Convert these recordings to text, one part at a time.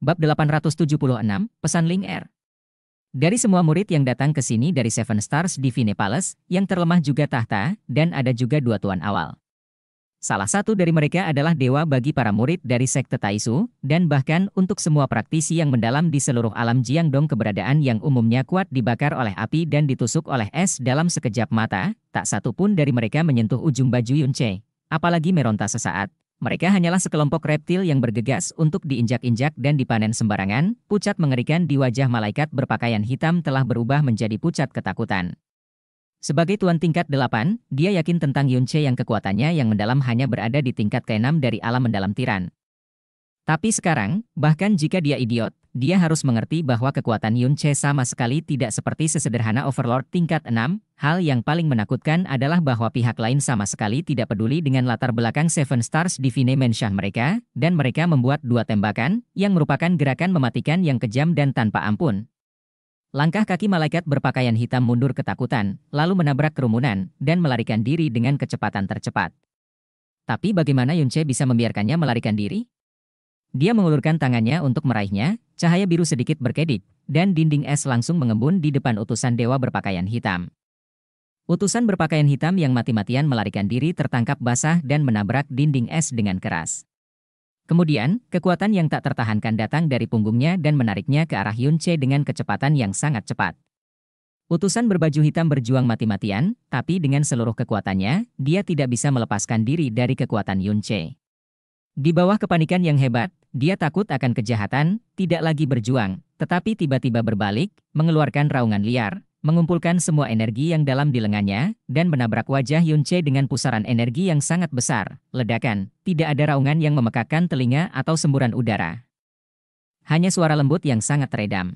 Bab 876, Pesan Ling Er. Dari semua murid yang datang ke sini dari Seven Stars Divine Palace, yang terlemah juga tahta, dan ada juga dua tuan awal. Salah satu dari mereka adalah dewa bagi para murid dari sekte Taisu, dan bahkan untuk semua praktisi yang mendalam di seluruh alam Jiangdong keberadaan yang umumnya kuat dibakar oleh api dan ditusuk oleh es dalam sekejap mata, tak satu pun dari mereka menyentuh ujung baju Yunche, apalagi meronta sesaat, mereka hanyalah sekelompok reptil yang bergegas untuk diinjak-injak dan dipanen sembarangan, pucat mengerikan di wajah malaikat berpakaian hitam telah berubah menjadi pucat ketakutan. Sebagai tuan tingkat delapan, dia yakin tentang Yunche yang kekuatannya yang mendalam hanya berada di tingkat keenam dari alam mendalam tiran. Tapi sekarang, bahkan jika dia idiot, dia harus mengerti bahwa kekuatan Yun Che sama sekali tidak seperti sesederhana Overlord tingkat 6. Hal yang paling menakutkan adalah bahwa pihak lain sama sekali tidak peduli dengan latar belakang Seven Stars Divine Mansion mereka, dan mereka membuat dua tembakan, yang merupakan gerakan mematikan yang kejam dan tanpa ampun. Langkah kaki malaikat berpakaian hitam mundur ketakutan, lalu menabrak kerumunan, dan melarikan diri dengan kecepatan tercepat. Tapi bagaimana Yunche bisa membiarkannya melarikan diri? Dia mengulurkan tangannya untuk meraihnya, Cahaya biru sedikit berkedip, dan dinding es langsung mengembun di depan utusan dewa berpakaian hitam. Utusan berpakaian hitam yang mati-matian melarikan diri tertangkap basah dan menabrak dinding es dengan keras. Kemudian, kekuatan yang tak tertahankan datang dari punggungnya dan menariknya ke arah Yun Che dengan kecepatan yang sangat cepat. Utusan berbaju hitam berjuang mati-matian, tapi dengan seluruh kekuatannya, dia tidak bisa melepaskan diri dari kekuatan Yun Che. Di bawah kepanikan yang hebat, dia takut akan kejahatan, tidak lagi berjuang, tetapi tiba-tiba berbalik, mengeluarkan raungan liar, mengumpulkan semua energi yang dalam di lengannya, dan menabrak wajah Yunche dengan pusaran energi yang sangat besar, ledakan, tidak ada raungan yang memekakkan telinga atau semburan udara. Hanya suara lembut yang sangat teredam.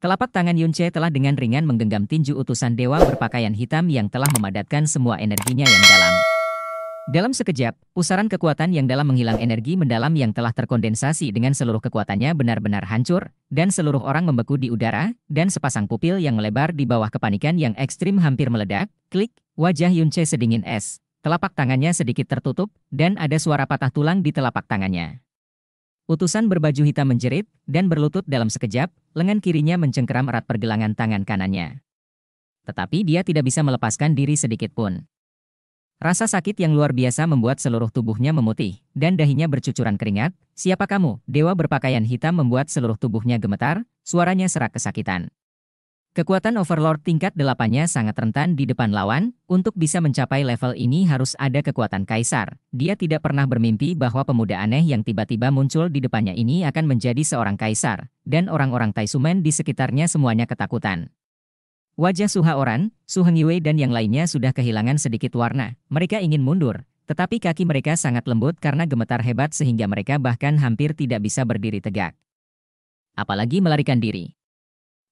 Telapak tangan Yunche telah dengan ringan menggenggam tinju utusan dewa berpakaian hitam yang telah memadatkan semua energinya yang dalam. Dalam sekejap, pusaran kekuatan yang dalam menghilang energi mendalam yang telah terkondensasi dengan seluruh kekuatannya benar-benar hancur, dan seluruh orang membeku di udara, dan sepasang pupil yang melebar di bawah kepanikan yang ekstrim hampir meledak, klik, wajah Yun Che sedingin es, telapak tangannya sedikit tertutup, dan ada suara patah tulang di telapak tangannya. Utusan berbaju hitam menjerit, dan berlutut dalam sekejap, lengan kirinya mencengkeram erat pergelangan tangan kanannya. Tetapi dia tidak bisa melepaskan diri sedikit pun. Rasa sakit yang luar biasa membuat seluruh tubuhnya memutih, dan dahinya bercucuran keringat. Siapa kamu? Dewa berpakaian hitam membuat seluruh tubuhnya gemetar, suaranya serak kesakitan. Kekuatan Overlord tingkat delapannya sangat rentan di depan lawan, untuk bisa mencapai level ini harus ada kekuatan kaisar. Dia tidak pernah bermimpi bahwa pemuda aneh yang tiba-tiba muncul di depannya ini akan menjadi seorang kaisar, dan orang-orang Taisumen di sekitarnya semuanya ketakutan. Wajah Suha Oran, Su Yue dan yang lainnya sudah kehilangan sedikit warna. Mereka ingin mundur, tetapi kaki mereka sangat lembut karena gemetar hebat sehingga mereka bahkan hampir tidak bisa berdiri tegak. Apalagi melarikan diri.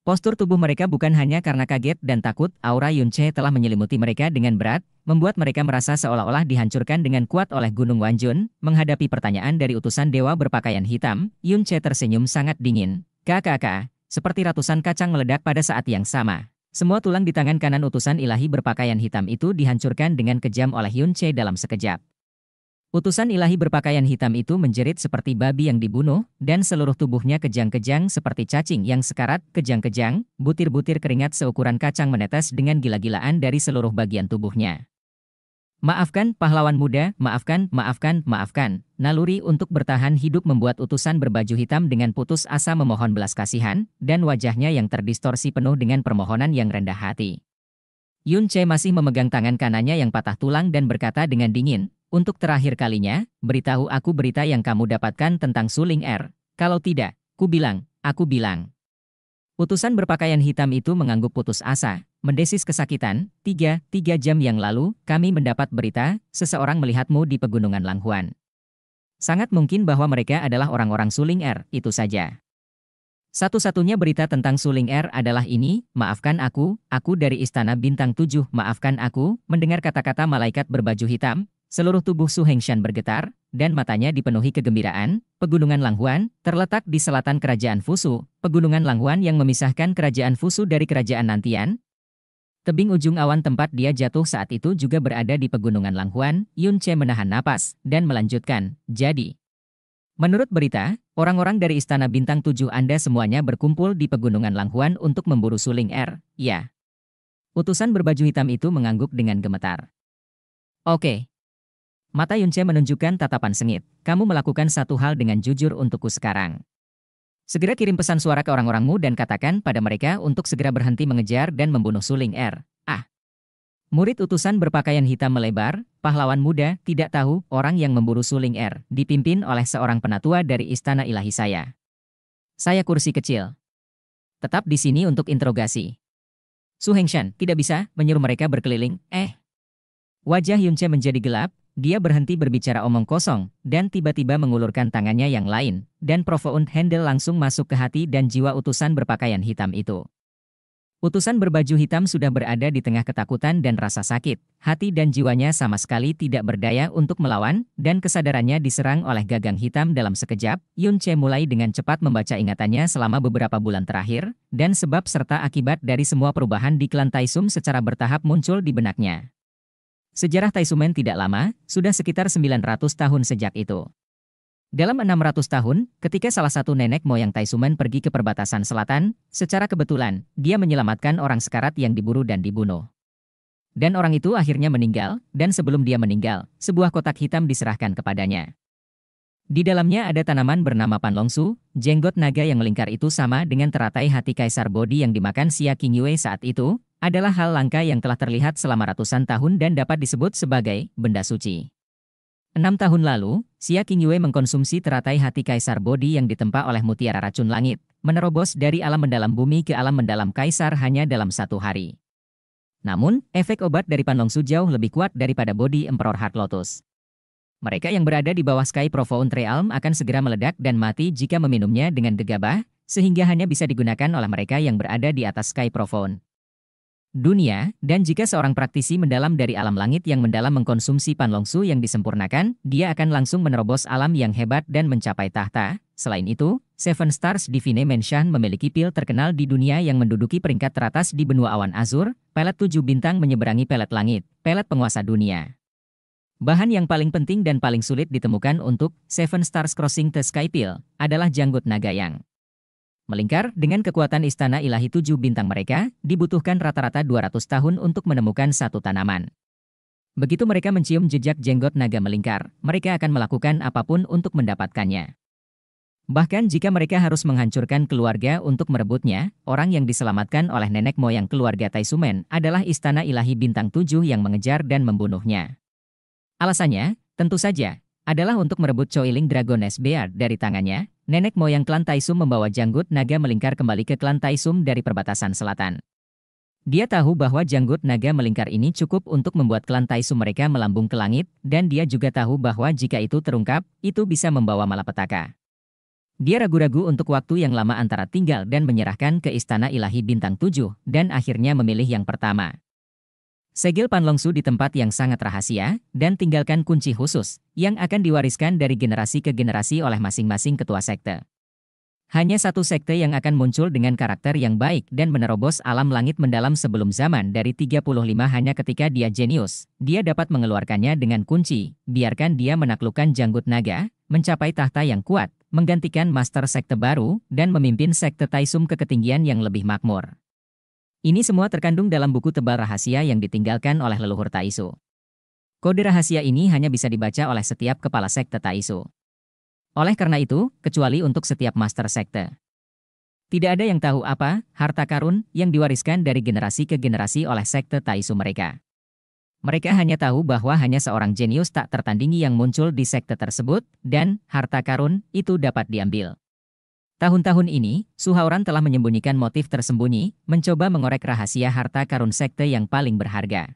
Postur tubuh mereka bukan hanya karena kaget dan takut, aura Yunche telah menyelimuti mereka dengan berat, membuat mereka merasa seolah-olah dihancurkan dengan kuat oleh Gunung Wanjun. Menghadapi pertanyaan dari utusan dewa berpakaian hitam, Yunche tersenyum sangat dingin. Kakak, seperti ratusan kacang meledak pada saat yang sama. Semua tulang di tangan kanan utusan ilahi berpakaian hitam itu dihancurkan dengan kejam oleh Yun Che dalam sekejap. Utusan ilahi berpakaian hitam itu menjerit seperti babi yang dibunuh, dan seluruh tubuhnya kejang-kejang seperti cacing yang sekarat, kejang-kejang, butir-butir keringat seukuran kacang menetes dengan gila-gilaan dari seluruh bagian tubuhnya. Maafkan pahlawan muda, maafkan, maafkan, maafkan. Naluri untuk bertahan hidup membuat utusan berbaju hitam dengan putus asa memohon belas kasihan, dan wajahnya yang terdistorsi penuh dengan permohonan yang rendah hati. Yun Che masih memegang tangan kanannya yang patah tulang dan berkata dengan dingin, untuk terakhir kalinya, beritahu aku berita yang kamu dapatkan tentang Suling Er. Kalau tidak, ku bilang, aku bilang. Putusan berpakaian hitam itu mengangguk putus asa, mendesis kesakitan. Tiga, tiga jam yang lalu, kami mendapat berita, seseorang melihatmu di pegunungan Langhuan. Sangat mungkin bahwa mereka adalah orang-orang Suling R, er, itu saja. Satu-satunya berita tentang Suling R er adalah ini, maafkan aku, aku dari Istana Bintang 7, maafkan aku, mendengar kata-kata malaikat berbaju hitam, Seluruh tubuh Su Hengshan bergetar, dan matanya dipenuhi kegembiraan. Pegunungan Langhuan terletak di selatan Kerajaan Fusu, Pegunungan Langhuan yang memisahkan Kerajaan Fusu dari Kerajaan Nantian. Tebing ujung awan tempat dia jatuh saat itu juga berada di Pegunungan Langhuan, Yun Che menahan napas, dan melanjutkan, jadi. Menurut berita, orang-orang dari Istana Bintang Tujuh Anda semuanya berkumpul di Pegunungan Langhuan untuk memburu suling R, er. ya. Utusan berbaju hitam itu mengangguk dengan gemetar. Oke, Mata Yunce menunjukkan tatapan sengit. Kamu melakukan satu hal dengan jujur untukku sekarang. Segera kirim pesan suara ke orang-orangmu dan katakan pada mereka untuk segera berhenti mengejar dan membunuh suling R. Er. Ah. Murid utusan berpakaian hitam melebar, pahlawan muda, tidak tahu, orang yang memburu suling R, er, dipimpin oleh seorang penatua dari istana ilahi saya. Saya kursi kecil. Tetap di sini untuk interogasi. Su Hengshan, tidak bisa, menyuruh mereka berkeliling, eh. Wajah Yunce menjadi gelap, dia berhenti berbicara omong kosong, dan tiba-tiba mengulurkan tangannya yang lain, dan Profound Handel langsung masuk ke hati dan jiwa utusan berpakaian hitam itu. Utusan berbaju hitam sudah berada di tengah ketakutan dan rasa sakit, hati dan jiwanya sama sekali tidak berdaya untuk melawan, dan kesadarannya diserang oleh gagang hitam dalam sekejap, Yun Che mulai dengan cepat membaca ingatannya selama beberapa bulan terakhir, dan sebab serta akibat dari semua perubahan di klan Taisum secara bertahap muncul di benaknya. Sejarah Taisumen tidak lama, sudah sekitar 900 tahun sejak itu. Dalam 600 tahun, ketika salah satu nenek moyang Taisumen pergi ke perbatasan selatan, secara kebetulan, dia menyelamatkan orang sekarat yang diburu dan dibunuh. Dan orang itu akhirnya meninggal, dan sebelum dia meninggal, sebuah kotak hitam diserahkan kepadanya. Di dalamnya ada tanaman bernama panlongsu, jenggot naga yang melingkar itu sama dengan teratai hati kaisar Bodi yang dimakan Xia Qingyue saat itu, adalah hal langka yang telah terlihat selama ratusan tahun dan dapat disebut sebagai benda suci. Enam tahun lalu, Xia Qingyue mengkonsumsi teratai hati kaisar Bodi yang ditempa oleh mutiara racun langit, menerobos dari alam mendalam bumi ke alam mendalam kaisar hanya dalam satu hari. Namun, efek obat dari panlongsu jauh lebih kuat daripada Bodi Emperor Heart Lotus. Mereka yang berada di bawah Sky Profound Realm akan segera meledak dan mati jika meminumnya dengan gegabah, sehingga hanya bisa digunakan oleh mereka yang berada di atas Sky Profound. Dunia, dan jika seorang praktisi mendalam dari alam langit yang mendalam mengkonsumsi panlongsu yang disempurnakan, dia akan langsung menerobos alam yang hebat dan mencapai tahta. Selain itu, Seven Stars Divine Mansion memiliki pil terkenal di dunia yang menduduki peringkat teratas di benua awan azur, pelet tujuh bintang menyeberangi pelet langit, pelet penguasa dunia. Bahan yang paling penting dan paling sulit ditemukan untuk Seven Stars Crossing the Sky Pill adalah janggut naga yang melingkar dengan kekuatan istana ilahi tujuh bintang mereka, dibutuhkan rata-rata 200 tahun untuk menemukan satu tanaman. Begitu mereka mencium jejak jenggot naga melingkar, mereka akan melakukan apapun untuk mendapatkannya. Bahkan jika mereka harus menghancurkan keluarga untuk merebutnya, orang yang diselamatkan oleh nenek moyang keluarga Taisumen adalah istana ilahi bintang tujuh yang mengejar dan membunuhnya. Alasannya, tentu saja, adalah untuk merebut Choiling Dragoness Beard dari tangannya, nenek moyang klan Taisum membawa janggut naga melingkar kembali ke klan Taisum dari perbatasan selatan. Dia tahu bahwa janggut naga melingkar ini cukup untuk membuat klan Taisum mereka melambung ke langit, dan dia juga tahu bahwa jika itu terungkap, itu bisa membawa malapetaka. Dia ragu-ragu untuk waktu yang lama antara tinggal dan menyerahkan ke istana ilahi bintang 7, dan akhirnya memilih yang pertama. Segel Panlongsu di tempat yang sangat rahasia, dan tinggalkan kunci khusus, yang akan diwariskan dari generasi ke generasi oleh masing-masing ketua sekte. Hanya satu sekte yang akan muncul dengan karakter yang baik dan menerobos alam langit mendalam sebelum zaman dari 35 hanya ketika dia jenius, dia dapat mengeluarkannya dengan kunci, biarkan dia menaklukkan janggut naga, mencapai tahta yang kuat, menggantikan master sekte baru, dan memimpin sekte Taisum ke ketinggian yang lebih makmur. Ini semua terkandung dalam buku tebal rahasia yang ditinggalkan oleh leluhur Taiso. Kode rahasia ini hanya bisa dibaca oleh setiap kepala sekte Taiso. Oleh karena itu, kecuali untuk setiap master sekte. Tidak ada yang tahu apa harta karun yang diwariskan dari generasi ke generasi oleh sekte Taiso mereka. Mereka hanya tahu bahwa hanya seorang jenius tak tertandingi yang muncul di sekte tersebut, dan harta karun itu dapat diambil. Tahun-tahun ini, Suhauran telah menyembunyikan motif tersembunyi, mencoba mengorek rahasia harta karun sekte yang paling berharga.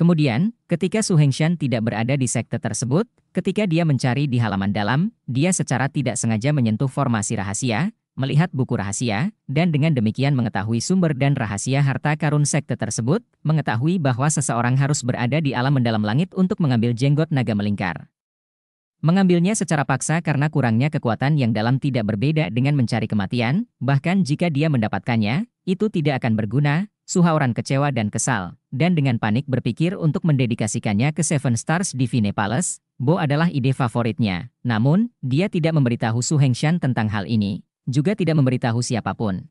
Kemudian, ketika Su Hengshan tidak berada di sekte tersebut, ketika dia mencari di halaman dalam, dia secara tidak sengaja menyentuh formasi rahasia, melihat buku rahasia, dan dengan demikian mengetahui sumber dan rahasia harta karun sekte tersebut, mengetahui bahwa seseorang harus berada di alam mendalam langit untuk mengambil jenggot naga melingkar. Mengambilnya secara paksa karena kurangnya kekuatan yang dalam tidak berbeda dengan mencari kematian, bahkan jika dia mendapatkannya, itu tidak akan berguna, Suhaoran kecewa dan kesal, dan dengan panik berpikir untuk mendedikasikannya ke Seven Stars Divine Palace, Bo adalah ide favoritnya. Namun, dia tidak memberitahu Su Hengshan tentang hal ini, juga tidak memberitahu siapapun.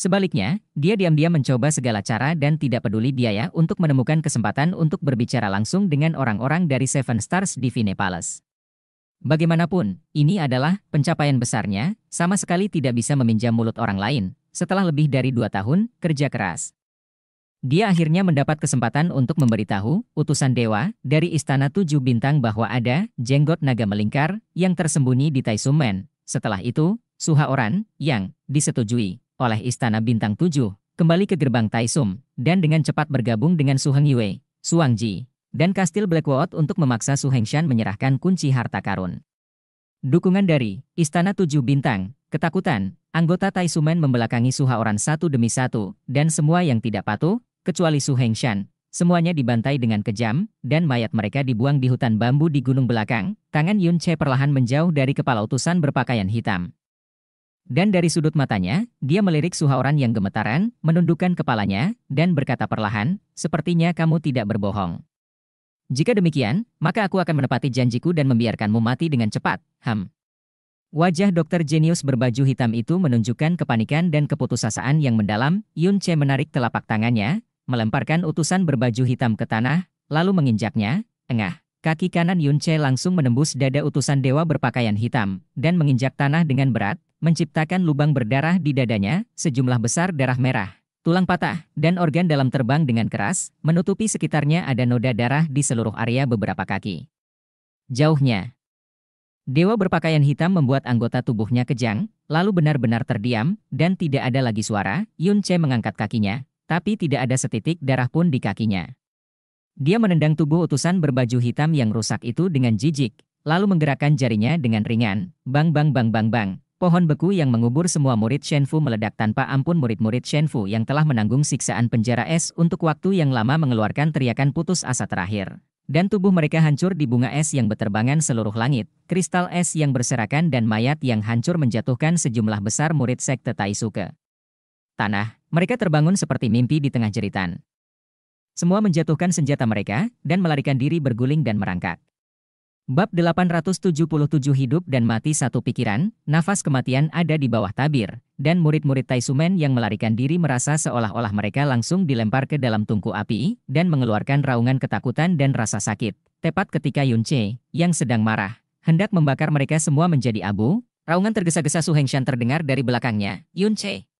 Sebaliknya, dia diam-diam mencoba segala cara dan tidak peduli biaya untuk menemukan kesempatan untuk berbicara langsung dengan orang-orang dari Seven Stars Divine Palace. Bagaimanapun, ini adalah pencapaian besarnya, sama sekali tidak bisa meminjam mulut orang lain, setelah lebih dari dua tahun kerja keras. Dia akhirnya mendapat kesempatan untuk memberitahu utusan dewa dari Istana Tujuh Bintang bahwa ada jenggot naga melingkar yang tersembunyi di Taisumen. Setelah itu, Suha Suhaoran, yang disetujui oleh Istana Bintang Tujuh, kembali ke gerbang Taisum, dan dengan cepat bergabung dengan Suheng Yue, Suangji, dan Kastil Blackwood untuk memaksa Su Hengshan menyerahkan kunci harta karun. Dukungan dari Istana Tujuh Bintang, ketakutan, anggota Tai Sumen membelakangi Suha Orang satu demi satu, dan semua yang tidak patuh, kecuali Su Hengshan, semuanya dibantai dengan kejam, dan mayat mereka dibuang di hutan bambu di gunung belakang, tangan Yun Che perlahan menjauh dari kepala utusan berpakaian hitam. Dan dari sudut matanya, dia melirik Suhaoran yang gemetaran, menundukkan kepalanya, dan berkata perlahan, sepertinya kamu tidak berbohong. Jika demikian, maka aku akan menepati janjiku dan membiarkanmu mati dengan cepat, Ham. Wajah dokter jenius berbaju hitam itu menunjukkan kepanikan dan keputusasaan yang mendalam. Yun Che menarik telapak tangannya, melemparkan utusan berbaju hitam ke tanah, lalu menginjaknya, engah. Kaki kanan Yun Che langsung menembus dada utusan dewa berpakaian hitam, dan menginjak tanah dengan berat, menciptakan lubang berdarah di dadanya, sejumlah besar darah merah. Tulang patah dan organ dalam terbang dengan keras, menutupi sekitarnya ada noda darah di seluruh area beberapa kaki. Jauhnya, Dewa berpakaian hitam membuat anggota tubuhnya kejang, lalu benar-benar terdiam, dan tidak ada lagi suara. Yun Che mengangkat kakinya, tapi tidak ada setitik darah pun di kakinya. Dia menendang tubuh utusan berbaju hitam yang rusak itu dengan jijik, lalu menggerakkan jarinya dengan ringan, bang bang bang bang bang, Pohon beku yang mengubur semua murid Shen Fu meledak tanpa ampun murid-murid Shen Fu yang telah menanggung siksaan penjara es untuk waktu yang lama mengeluarkan teriakan putus asa terakhir. Dan tubuh mereka hancur di bunga es yang beterbangan seluruh langit, kristal es yang berserakan dan mayat yang hancur menjatuhkan sejumlah besar murid sekte Taisuke. Tanah, mereka terbangun seperti mimpi di tengah jeritan. Semua menjatuhkan senjata mereka, dan melarikan diri berguling dan merangkak. Bab 877 Hidup dan Mati Satu Pikiran, nafas kematian ada di bawah tabir, dan murid-murid Taisumen yang melarikan diri merasa seolah-olah mereka langsung dilempar ke dalam tungku api, dan mengeluarkan raungan ketakutan dan rasa sakit. Tepat ketika Yunce, yang sedang marah, hendak membakar mereka semua menjadi abu, raungan tergesa-gesa Su Hengshan terdengar dari belakangnya. Yunce,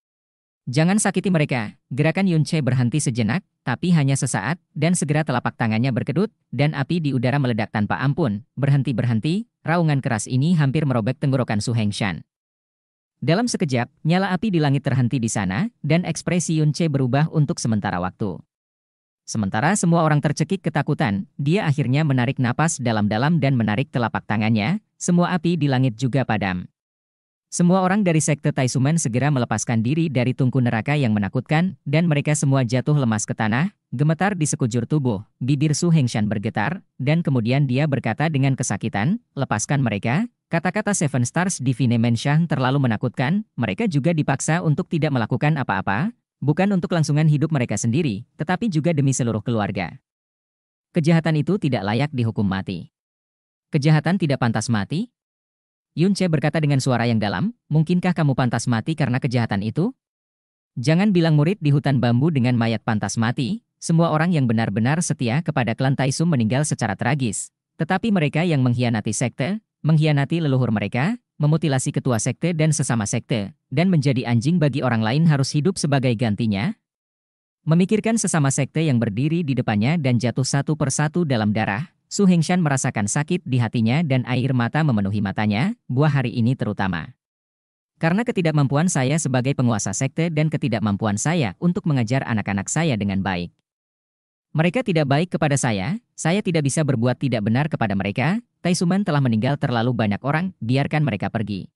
Jangan sakiti mereka. Gerakan Yunche berhenti sejenak, tapi hanya sesaat, dan segera telapak tangannya berkedut, dan api di udara meledak tanpa ampun. Berhenti-berhenti, raungan keras ini hampir merobek tenggorokan Su Hengshan. Dalam sekejap, nyala api di langit terhenti di sana, dan ekspresi Yunche berubah untuk sementara waktu. Sementara semua orang tercekik ketakutan, dia akhirnya menarik napas dalam-dalam dan menarik telapak tangannya, semua api di langit juga padam. Semua orang dari sekte Taisumen segera melepaskan diri dari tungku neraka yang menakutkan, dan mereka semua jatuh lemas ke tanah, gemetar di sekujur tubuh. Bibir Su Hengshan bergetar, dan kemudian dia berkata dengan kesakitan, lepaskan mereka, kata-kata Seven Stars Divine Mansion terlalu menakutkan, mereka juga dipaksa untuk tidak melakukan apa-apa, bukan untuk langsungan hidup mereka sendiri, tetapi juga demi seluruh keluarga. Kejahatan itu tidak layak dihukum mati. Kejahatan tidak pantas mati, Yun Che berkata dengan suara yang dalam, mungkinkah kamu pantas mati karena kejahatan itu? Jangan bilang murid di hutan bambu dengan mayat pantas mati, semua orang yang benar-benar setia kepada klan Taisum meninggal secara tragis. Tetapi mereka yang mengkhianati sekte, mengkhianati leluhur mereka, memutilasi ketua sekte dan sesama sekte, dan menjadi anjing bagi orang lain harus hidup sebagai gantinya. Memikirkan sesama sekte yang berdiri di depannya dan jatuh satu persatu dalam darah, Su Hengshan merasakan sakit di hatinya dan air mata memenuhi matanya, buah hari ini terutama. Karena ketidakmampuan saya sebagai penguasa sekte dan ketidakmampuan saya untuk mengajar anak-anak saya dengan baik. Mereka tidak baik kepada saya, saya tidak bisa berbuat tidak benar kepada mereka, Taisuman telah meninggal terlalu banyak orang, biarkan mereka pergi.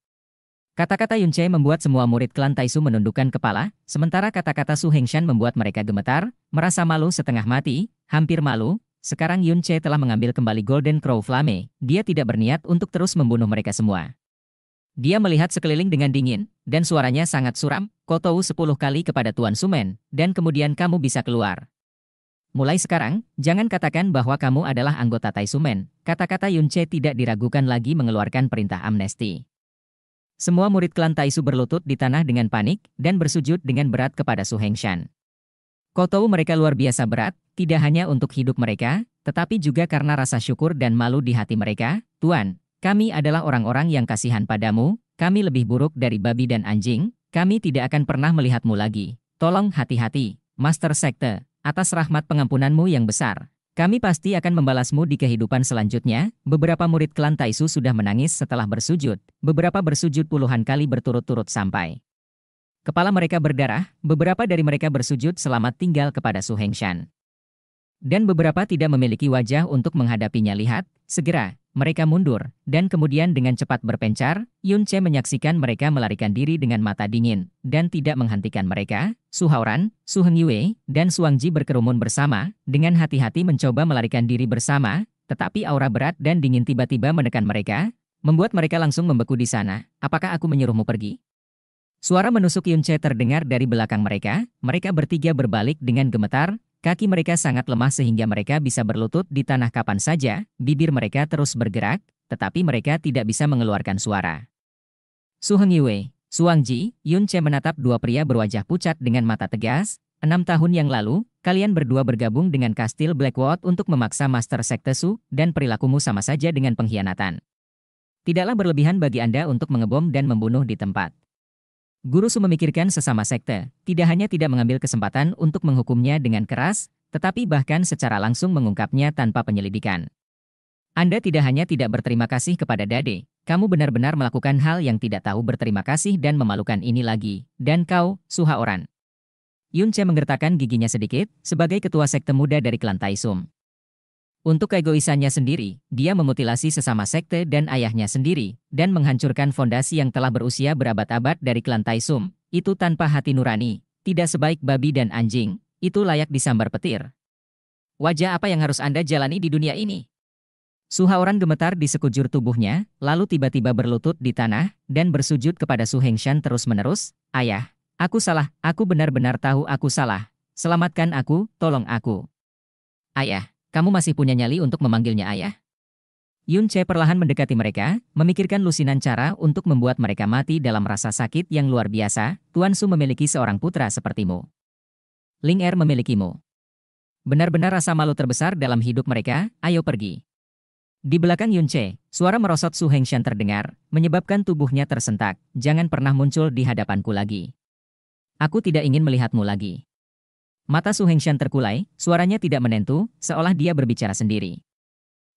Kata-kata Yunche membuat semua murid klan Taisu menundukkan kepala, sementara kata-kata Su Hengshan membuat mereka gemetar, merasa malu setengah mati, hampir malu, sekarang Yun Che telah mengambil kembali Golden Crow Flame, dia tidak berniat untuk terus membunuh mereka semua. Dia melihat sekeliling dengan dingin, dan suaranya sangat suram, kotou sepuluh kali kepada Tuan Sumen, dan kemudian kamu bisa keluar. Mulai sekarang, jangan katakan bahwa kamu adalah anggota Tai Sumen. Kata-kata Yun Che tidak diragukan lagi mengeluarkan perintah amnesti. Semua murid klan Taisu berlutut di tanah dengan panik dan bersujud dengan berat kepada Su Hengshan. Kau tahu mereka luar biasa berat, tidak hanya untuk hidup mereka, tetapi juga karena rasa syukur dan malu di hati mereka. Tuan, kami adalah orang-orang yang kasihan padamu, kami lebih buruk dari babi dan anjing, kami tidak akan pernah melihatmu lagi. Tolong hati-hati, Master Sekte, atas rahmat pengampunanmu yang besar. Kami pasti akan membalasmu di kehidupan selanjutnya. Beberapa murid klan Taisu sudah menangis setelah bersujud. Beberapa bersujud puluhan kali berturut-turut sampai Kepala mereka berdarah, beberapa dari mereka bersujud selamat tinggal kepada Su Hengshan. Dan beberapa tidak memiliki wajah untuk menghadapinya lihat, segera, mereka mundur, dan kemudian dengan cepat berpencar, Yun Che menyaksikan mereka melarikan diri dengan mata dingin, dan tidak menghentikan mereka, Su Haoran, Su Heng Yue, dan Suang Ji berkerumun bersama, dengan hati-hati mencoba melarikan diri bersama, tetapi aura berat dan dingin tiba-tiba menekan mereka, membuat mereka langsung membeku di sana, apakah aku menyuruhmu pergi? Suara menusuk Yunche terdengar dari belakang mereka, mereka bertiga berbalik dengan gemetar, kaki mereka sangat lemah sehingga mereka bisa berlutut di tanah kapan saja, bibir mereka terus bergerak, tetapi mereka tidak bisa mengeluarkan suara. Su Heng Yue, Suang Ji, Yunche menatap dua pria berwajah pucat dengan mata tegas, enam tahun yang lalu, kalian berdua bergabung dengan kastil Blackwood untuk memaksa Master Sekte Su, dan perilakumu sama saja dengan pengkhianatan. Tidaklah berlebihan bagi Anda untuk mengebom dan membunuh di tempat. Guru Su memikirkan sesama sekte, tidak hanya tidak mengambil kesempatan untuk menghukumnya dengan keras, tetapi bahkan secara langsung mengungkapnya tanpa penyelidikan. Anda tidak hanya tidak berterima kasih kepada Dade, kamu benar-benar melakukan hal yang tidak tahu berterima kasih dan memalukan ini lagi, dan kau, Suha Yun Che menggertakkan giginya sedikit, sebagai ketua sekte muda dari klan Taisum. Untuk keegoisannya sendiri, dia memutilasi sesama sekte dan ayahnya sendiri, dan menghancurkan fondasi yang telah berusia berabad-abad dari klan Taisum. Itu tanpa hati nurani, tidak sebaik babi dan anjing, itu layak disambar petir. Wajah apa yang harus Anda jalani di dunia ini? Suhaoran gemetar di sekujur tubuhnya, lalu tiba-tiba berlutut di tanah, dan bersujud kepada Su Hengshan terus-menerus, Ayah, aku salah, aku benar-benar tahu aku salah. Selamatkan aku, tolong aku. Ayah, kamu masih punya nyali untuk memanggilnya ayah? Yun Che perlahan mendekati mereka, memikirkan lusinan cara untuk membuat mereka mati dalam rasa sakit yang luar biasa, Tuan Su memiliki seorang putra sepertimu. Ling Er memilikimu. Benar-benar rasa malu terbesar dalam hidup mereka, ayo pergi. Di belakang Yun Che, suara merosot Su Heng Xian terdengar, menyebabkan tubuhnya tersentak, jangan pernah muncul di hadapanku lagi. Aku tidak ingin melihatmu lagi. Mata Su Hengshan terkulai, suaranya tidak menentu, seolah dia berbicara sendiri.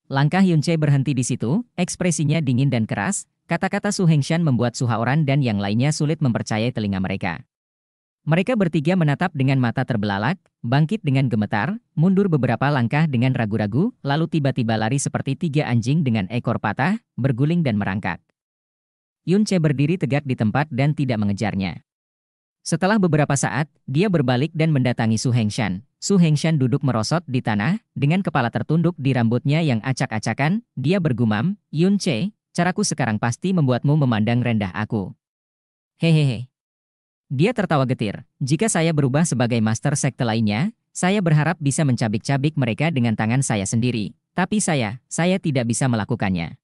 Langkah Yun Che berhenti di situ, ekspresinya dingin dan keras, kata-kata Su Hengshan membuat Su Haoran dan yang lainnya sulit mempercayai telinga mereka. Mereka bertiga menatap dengan mata terbelalak, bangkit dengan gemetar, mundur beberapa langkah dengan ragu-ragu, lalu tiba-tiba lari seperti tiga anjing dengan ekor patah, berguling dan merangkak. Yun Che berdiri tegak di tempat dan tidak mengejarnya. Setelah beberapa saat, dia berbalik dan mendatangi Su Hengshan. Su Hengshan duduk merosot di tanah, dengan kepala tertunduk di rambutnya yang acak-acakan, dia bergumam, Yun Che, caraku sekarang pasti membuatmu memandang rendah aku. Hehehe. Dia tertawa getir. Jika saya berubah sebagai master sekte lainnya, saya berharap bisa mencabik-cabik mereka dengan tangan saya sendiri. Tapi saya, saya tidak bisa melakukannya.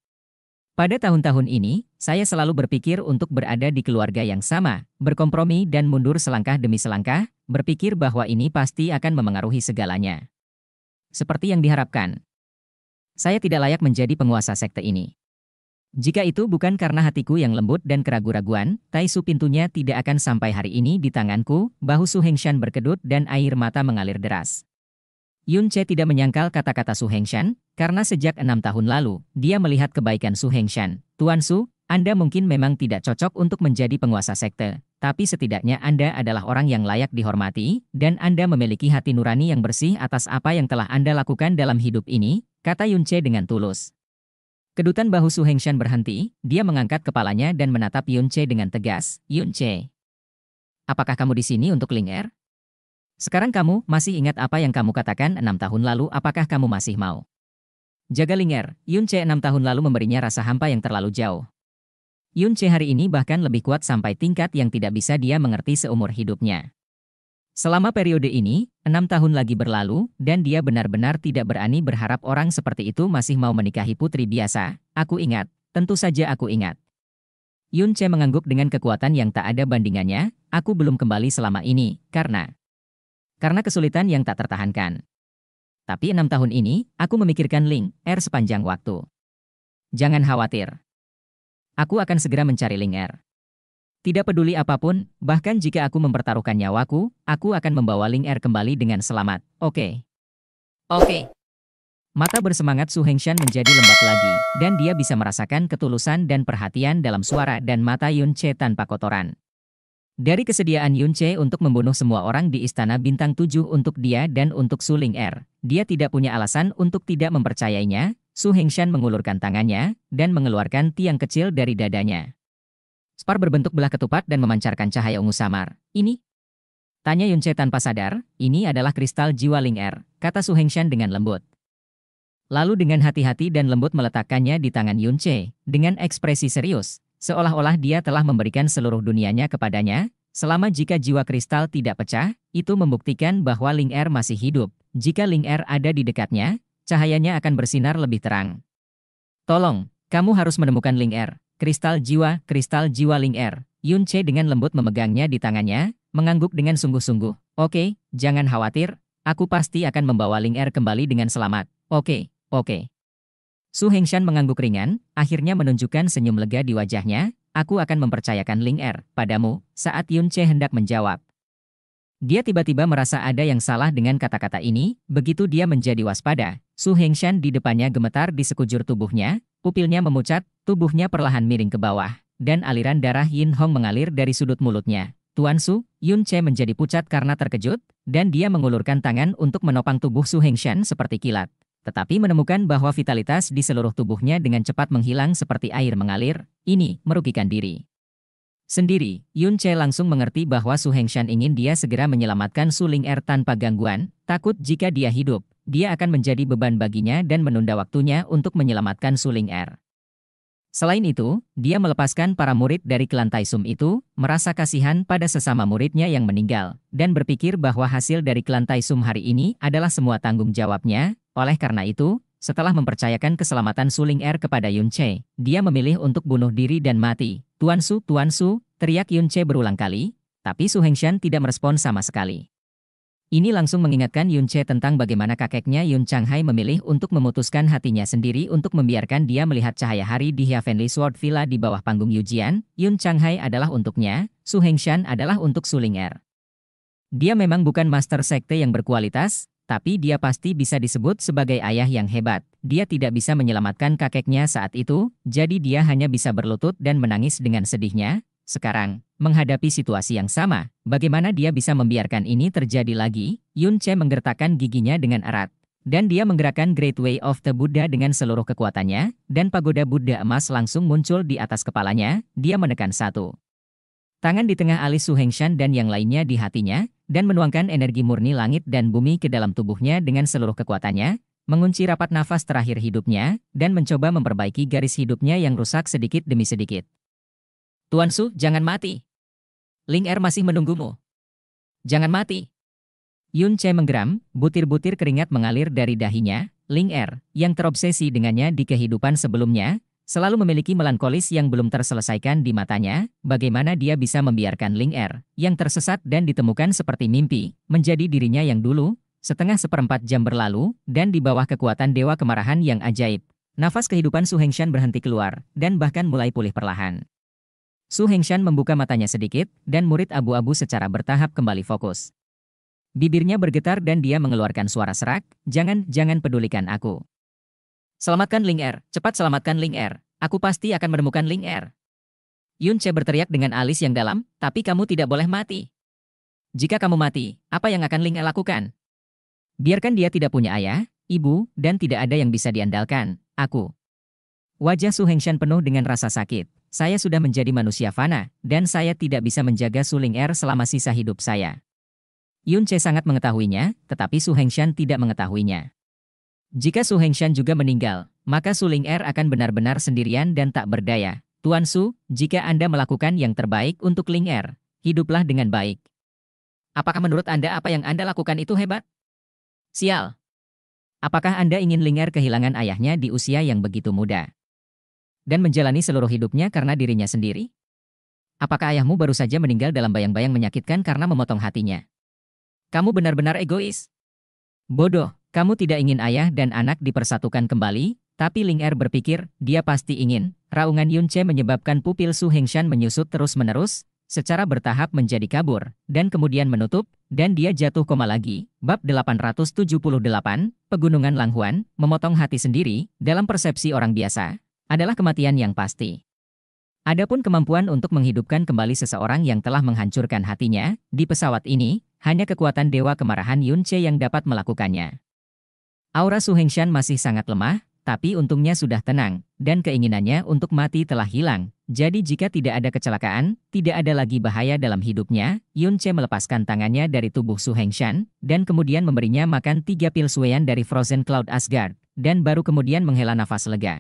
Pada tahun-tahun ini, saya selalu berpikir untuk berada di keluarga yang sama, berkompromi dan mundur selangkah demi selangkah, berpikir bahwa ini pasti akan memengaruhi segalanya. Seperti yang diharapkan. Saya tidak layak menjadi penguasa sekte ini. Jika itu bukan karena hatiku yang lembut dan keraguan-raguan, Taisu pintunya tidak akan sampai hari ini di tanganku, bahu Su Hengshan berkedut dan air mata mengalir deras. Yun Che tidak menyangkal kata-kata Su Hengshan, karena sejak enam tahun lalu, dia melihat kebaikan Su Hengshan. Tuan Su, Anda mungkin memang tidak cocok untuk menjadi penguasa sekte, tapi setidaknya Anda adalah orang yang layak dihormati, dan Anda memiliki hati nurani yang bersih atas apa yang telah Anda lakukan dalam hidup ini, kata Yun Che dengan tulus. Kedutan bahu Su Hengshan berhenti, dia mengangkat kepalanya dan menatap Yun Che dengan tegas. Yun Che, apakah kamu di sini untuk Ling sekarang kamu masih ingat apa yang kamu katakan enam tahun lalu apakah kamu masih mau? Jaga Linger, Yun Che enam tahun lalu memberinya rasa hampa yang terlalu jauh. Yun Che hari ini bahkan lebih kuat sampai tingkat yang tidak bisa dia mengerti seumur hidupnya. Selama periode ini, enam tahun lagi berlalu, dan dia benar-benar tidak berani berharap orang seperti itu masih mau menikahi putri biasa. Aku ingat, tentu saja aku ingat. Yun Che mengangguk dengan kekuatan yang tak ada bandingannya, aku belum kembali selama ini, karena karena kesulitan yang tak tertahankan. Tapi enam tahun ini, aku memikirkan Link R sepanjang waktu. Jangan khawatir. Aku akan segera mencari Link R. Tidak peduli apapun, bahkan jika aku mempertaruhkan nyawaku, aku akan membawa Link R kembali dengan selamat, oke? Okay. Oke. Okay. Mata bersemangat Su Hengshan menjadi lembab lagi, dan dia bisa merasakan ketulusan dan perhatian dalam suara dan mata Yun Che tanpa kotoran. Dari kesediaan Yun Che untuk membunuh semua orang di Istana Bintang 7 untuk dia dan untuk Su Ling Er, dia tidak punya alasan untuk tidak mempercayainya, Su Hengshan mengulurkan tangannya, dan mengeluarkan tiang kecil dari dadanya. Spar berbentuk belah ketupat dan memancarkan cahaya ungu samar. Ini? Tanya Yun Che tanpa sadar, ini adalah kristal jiwa Ling Er, kata Su Hengshan dengan lembut. Lalu dengan hati-hati dan lembut meletakkannya di tangan Yun Che, dengan ekspresi serius, seolah-olah dia telah memberikan seluruh dunianya kepadanya, selama jika jiwa kristal tidak pecah, itu membuktikan bahwa Ling Er masih hidup. Jika Ling Er ada di dekatnya, cahayanya akan bersinar lebih terang. Tolong, kamu harus menemukan Ling Er. Kristal jiwa, kristal jiwa Ling Er. Yun Che dengan lembut memegangnya di tangannya, mengangguk dengan sungguh-sungguh. Oke, jangan khawatir, aku pasti akan membawa Ling Er kembali dengan selamat. Oke, oke. Su Hengshan mengangguk ringan, akhirnya menunjukkan senyum lega di wajahnya, aku akan mempercayakan Ling Er padamu, saat Yun Che hendak menjawab. Dia tiba-tiba merasa ada yang salah dengan kata-kata ini, begitu dia menjadi waspada, Su Hengshan di depannya gemetar di sekujur tubuhnya, pupilnya memucat, tubuhnya perlahan miring ke bawah, dan aliran darah Yin Hong mengalir dari sudut mulutnya. Tuan Su, Yun Che menjadi pucat karena terkejut, dan dia mengulurkan tangan untuk menopang tubuh Su Hengshan seperti kilat tetapi menemukan bahwa vitalitas di seluruh tubuhnya dengan cepat menghilang seperti air mengalir, ini merugikan diri. Sendiri, Yun Che langsung mengerti bahwa Su Hengshan ingin dia segera menyelamatkan Su Ling Er tanpa gangguan, takut jika dia hidup, dia akan menjadi beban baginya dan menunda waktunya untuk menyelamatkan Su Ling Er. Selain itu, dia melepaskan para murid dari klan sum itu, merasa kasihan pada sesama muridnya yang meninggal, dan berpikir bahwa hasil dari klan sum hari ini adalah semua tanggung jawabnya, oleh karena itu, setelah mempercayakan keselamatan Suling Er kepada Yun Che, dia memilih untuk bunuh diri dan mati. Tuan Su, Tuan Su, teriak Yun Che berulang kali, tapi Su Hengshan tidak merespon sama sekali. Ini langsung mengingatkan Yun Che tentang bagaimana kakeknya Yun Chang Hai memilih untuk memutuskan hatinya sendiri untuk membiarkan dia melihat cahaya hari di Heavenly Sword Villa di bawah panggung ujian. Yun Hai adalah untuknya, Su Hengshan adalah untuk Suling Er. Dia memang bukan master sekte yang berkualitas, tapi dia pasti bisa disebut sebagai ayah yang hebat. Dia tidak bisa menyelamatkan kakeknya saat itu, jadi dia hanya bisa berlutut dan menangis dengan sedihnya. Sekarang, menghadapi situasi yang sama, bagaimana dia bisa membiarkan ini terjadi lagi? Yun Che menggertakkan giginya dengan erat. Dan dia menggerakkan Great Way of the Buddha dengan seluruh kekuatannya, dan pagoda Buddha emas langsung muncul di atas kepalanya, dia menekan satu. Tangan di tengah alis Su Hengshan dan yang lainnya di hatinya, dan menuangkan energi murni langit dan bumi ke dalam tubuhnya dengan seluruh kekuatannya, mengunci rapat nafas terakhir hidupnya, dan mencoba memperbaiki garis hidupnya yang rusak sedikit demi sedikit. Tuan Su, jangan mati. Ling Er masih menunggumu. Jangan mati. Yun Che menggeram, butir-butir keringat mengalir dari dahinya, Ling Er, yang terobsesi dengannya di kehidupan sebelumnya, Selalu memiliki melankolis yang belum terselesaikan di matanya, bagaimana dia bisa membiarkan Ling Er, yang tersesat dan ditemukan seperti mimpi, menjadi dirinya yang dulu, setengah seperempat jam berlalu, dan di bawah kekuatan dewa kemarahan yang ajaib. Nafas kehidupan Su Hengshan berhenti keluar, dan bahkan mulai pulih perlahan. Su Hengshan membuka matanya sedikit, dan murid abu-abu secara bertahap kembali fokus. Bibirnya bergetar dan dia mengeluarkan suara serak, jangan, jangan pedulikan aku. Selamatkan Ling Er, cepat selamatkan Ling Er. Aku pasti akan menemukan Ling Er. Yun Che berteriak dengan alis yang dalam, tapi kamu tidak boleh mati. Jika kamu mati, apa yang akan Ling Er lakukan? Biarkan dia tidak punya ayah, ibu, dan tidak ada yang bisa diandalkan, aku. Wajah Su Hengshan penuh dengan rasa sakit. Saya sudah menjadi manusia fana, dan saya tidak bisa menjaga Su Ling Er selama sisa hidup saya. Yun Che sangat mengetahuinya, tetapi Su Hengshan tidak mengetahuinya. Jika Su Hengshan juga meninggal, maka Su Ling Er akan benar-benar sendirian dan tak berdaya. Tuan Su, jika Anda melakukan yang terbaik untuk Ling Er, hiduplah dengan baik. Apakah menurut Anda apa yang Anda lakukan itu hebat? Sial. Apakah Anda ingin Ling Er kehilangan ayahnya di usia yang begitu muda? Dan menjalani seluruh hidupnya karena dirinya sendiri? Apakah ayahmu baru saja meninggal dalam bayang-bayang menyakitkan karena memotong hatinya? Kamu benar-benar egois. Bodoh. Kamu tidak ingin ayah dan anak dipersatukan kembali, tapi Ling Er berpikir, dia pasti ingin. Raungan Yun Che menyebabkan pupil Su Hengshan menyusut terus-menerus, secara bertahap menjadi kabur, dan kemudian menutup, dan dia jatuh koma lagi. Bab 878, Pegunungan Langhuan, memotong hati sendiri, dalam persepsi orang biasa, adalah kematian yang pasti. Adapun kemampuan untuk menghidupkan kembali seseorang yang telah menghancurkan hatinya, di pesawat ini, hanya kekuatan Dewa Kemarahan Yun Che yang dapat melakukannya. Aura Su Hengshan masih sangat lemah, tapi untungnya sudah tenang, dan keinginannya untuk mati telah hilang. Jadi jika tidak ada kecelakaan, tidak ada lagi bahaya dalam hidupnya, Yun Che melepaskan tangannya dari tubuh Su Hengshan, dan kemudian memberinya makan tiga pil Suyan dari Frozen Cloud Asgard, dan baru kemudian menghela nafas lega.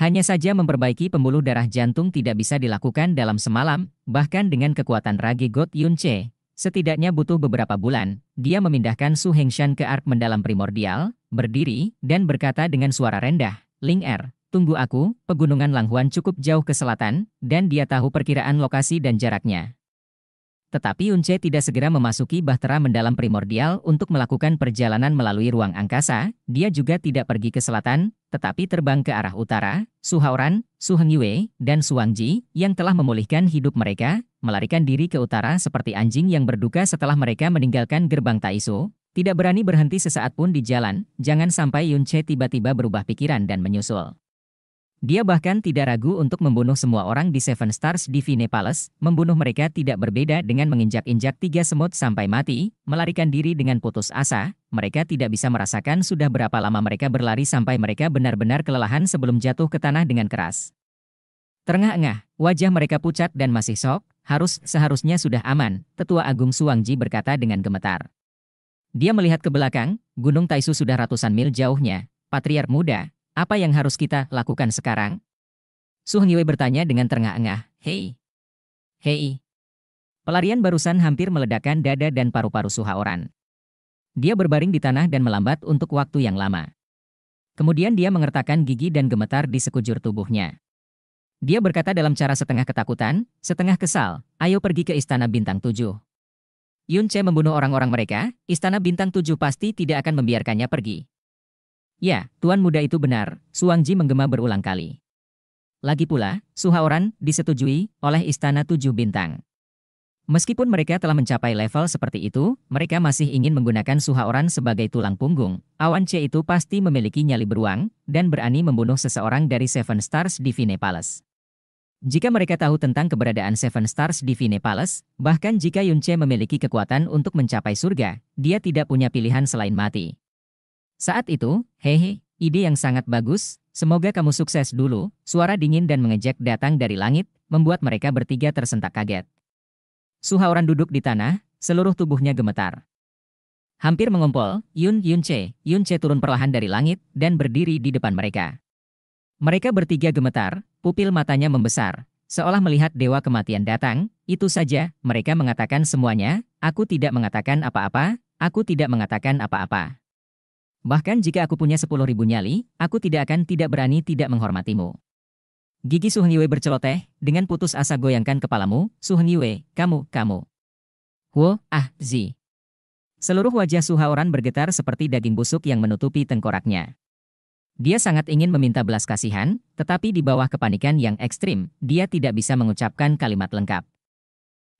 Hanya saja memperbaiki pembuluh darah jantung tidak bisa dilakukan dalam semalam, bahkan dengan kekuatan Ragi God Yun Che, Setidaknya butuh beberapa bulan, dia memindahkan Su Hengshan ke ark mendalam primordial, berdiri, dan berkata dengan suara rendah, Ling Er, tunggu aku, pegunungan Langhuan cukup jauh ke selatan, dan dia tahu perkiraan lokasi dan jaraknya. Tetapi Yunce tidak segera memasuki bahtera mendalam primordial untuk melakukan perjalanan melalui ruang angkasa, dia juga tidak pergi ke selatan, tetapi terbang ke arah utara, Suhaoran, Suhengyue, dan Suangji, yang telah memulihkan hidup mereka, melarikan diri ke utara seperti anjing yang berduka setelah mereka meninggalkan gerbang Taiso, tidak berani berhenti sesaat pun di jalan, jangan sampai Yunche tiba-tiba berubah pikiran dan menyusul. Dia bahkan tidak ragu untuk membunuh semua orang di Seven Stars Divine Palace, membunuh mereka tidak berbeda dengan menginjak-injak tiga semut sampai mati, melarikan diri dengan putus asa, mereka tidak bisa merasakan sudah berapa lama mereka berlari sampai mereka benar-benar kelelahan sebelum jatuh ke tanah dengan keras. Terengah-engah, wajah mereka pucat dan masih sok, harus seharusnya sudah aman, Tetua Agung Suangji berkata dengan gemetar. Dia melihat ke belakang, Gunung Taisu sudah ratusan mil jauhnya, Patriark muda, apa yang harus kita lakukan sekarang? Su Wei bertanya dengan terengah-engah, Hei! Hei! Pelarian barusan hampir meledakkan dada dan paru-paru Suhaoran. Dia berbaring di tanah dan melambat untuk waktu yang lama. Kemudian dia mengertakkan gigi dan gemetar di sekujur tubuhnya. Dia berkata dalam cara setengah ketakutan, setengah kesal, ayo pergi ke Istana Bintang Tujuh. Yun Che membunuh orang-orang mereka, Istana Bintang Tujuh pasti tidak akan membiarkannya pergi. Ya, tuan muda itu benar, Suang Ji menggema berulang kali. Lagi pula, Suhaoran disetujui oleh Istana Tujuh Bintang. Meskipun mereka telah mencapai level seperti itu, mereka masih ingin menggunakan Suhaoran sebagai tulang punggung. Awan C itu pasti memiliki nyali beruang, dan berani membunuh seseorang dari Seven Stars Divine Palace. Jika mereka tahu tentang keberadaan Seven Stars Divine Palace, bahkan jika Yun C memiliki kekuatan untuk mencapai surga, dia tidak punya pilihan selain mati. Saat itu, hehe, ide yang sangat bagus, semoga kamu sukses dulu, suara dingin dan mengejek datang dari langit, membuat mereka bertiga tersentak kaget. Suhaoran duduk di tanah, seluruh tubuhnya gemetar. Hampir mengumpul, Yun Yun Che, Yun Che turun perlahan dari langit dan berdiri di depan mereka. Mereka bertiga gemetar, pupil matanya membesar, seolah melihat dewa kematian datang, itu saja, mereka mengatakan semuanya, aku tidak mengatakan apa-apa, aku tidak mengatakan apa-apa. Bahkan jika aku punya sepuluh ribu nyali, aku tidak akan tidak berani tidak menghormatimu. Gigi Suhniwe berceloteh, dengan putus asa goyangkan kepalamu, Suhniwe, kamu, kamu. Wo, ah, zi. Seluruh wajah Suhaoran bergetar seperti daging busuk yang menutupi tengkoraknya. Dia sangat ingin meminta belas kasihan, tetapi di bawah kepanikan yang ekstrim, dia tidak bisa mengucapkan kalimat lengkap.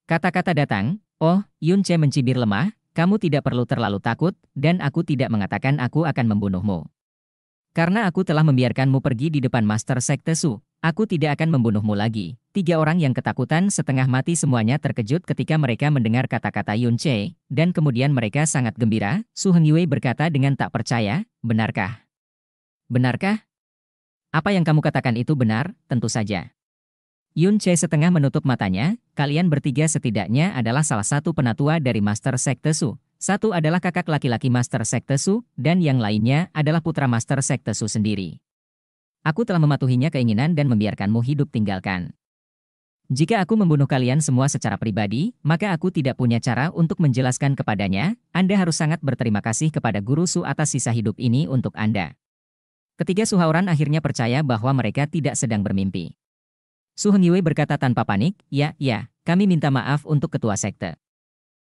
Kata-kata datang, oh, Yun Che mencibir lemah, kamu tidak perlu terlalu takut, dan aku tidak mengatakan aku akan membunuhmu. Karena aku telah membiarkanmu pergi di depan Master Sekte Su, aku tidak akan membunuhmu lagi. Tiga orang yang ketakutan setengah mati semuanya terkejut ketika mereka mendengar kata-kata Yun Che, dan kemudian mereka sangat gembira, Su Heng Yue berkata dengan tak percaya, benarkah? Benarkah? Apa yang kamu katakan itu benar, tentu saja. Yun Che setengah menutup matanya, kalian bertiga setidaknya adalah salah satu penatua dari Master Sekte Su. Satu adalah kakak laki-laki Master Sekte Su, dan yang lainnya adalah putra Master Sekte Su sendiri. Aku telah mematuhinya keinginan dan membiarkanmu hidup tinggalkan. Jika aku membunuh kalian semua secara pribadi, maka aku tidak punya cara untuk menjelaskan kepadanya, Anda harus sangat berterima kasih kepada Guru Su atas sisa hidup ini untuk Anda. Ketiga Suhauran akhirnya percaya bahwa mereka tidak sedang bermimpi. Su Hengyue berkata tanpa panik, ya, ya, kami minta maaf untuk ketua sekte.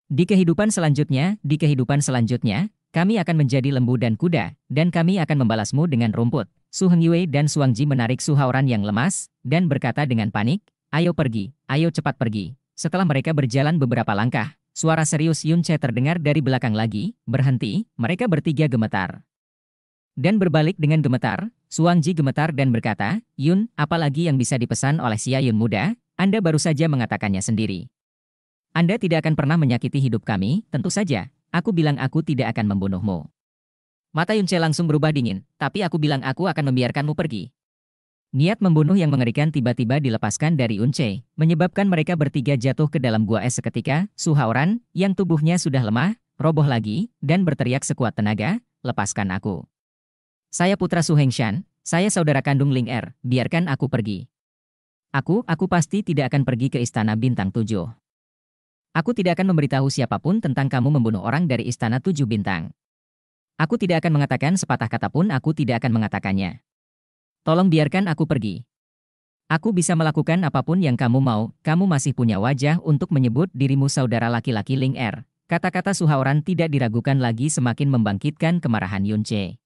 Di kehidupan selanjutnya, di kehidupan selanjutnya, kami akan menjadi lembu dan kuda, dan kami akan membalasmu dengan rumput. Su Hengyue dan Suang Ji menarik Su Haoran yang lemas, dan berkata dengan panik, ayo pergi, ayo cepat pergi. Setelah mereka berjalan beberapa langkah, suara serius Yun Che terdengar dari belakang lagi, berhenti, mereka bertiga gemetar. Dan berbalik dengan gemetar, Suang Ji gemetar dan berkata, Yun, apalagi yang bisa dipesan oleh Xia Yun muda, Anda baru saja mengatakannya sendiri. Anda tidak akan pernah menyakiti hidup kami, tentu saja. Aku bilang aku tidak akan membunuhmu. Mata Yun Che langsung berubah dingin, tapi aku bilang aku akan membiarkanmu pergi. Niat membunuh yang mengerikan tiba-tiba dilepaskan dari Yun Che, menyebabkan mereka bertiga jatuh ke dalam gua es seketika, Suhaoran, yang tubuhnya sudah lemah, roboh lagi, dan berteriak sekuat tenaga, lepaskan aku. Saya putra Su Hengshan, saya saudara kandung Ling Er, biarkan aku pergi. Aku, aku pasti tidak akan pergi ke istana bintang tujuh. Aku tidak akan memberitahu siapapun tentang kamu membunuh orang dari istana tujuh bintang. Aku tidak akan mengatakan sepatah kata pun aku tidak akan mengatakannya. Tolong biarkan aku pergi. Aku bisa melakukan apapun yang kamu mau, kamu masih punya wajah untuk menyebut dirimu saudara laki-laki Ling Er. Kata-kata Suhaoran tidak diragukan lagi semakin membangkitkan kemarahan Yun Che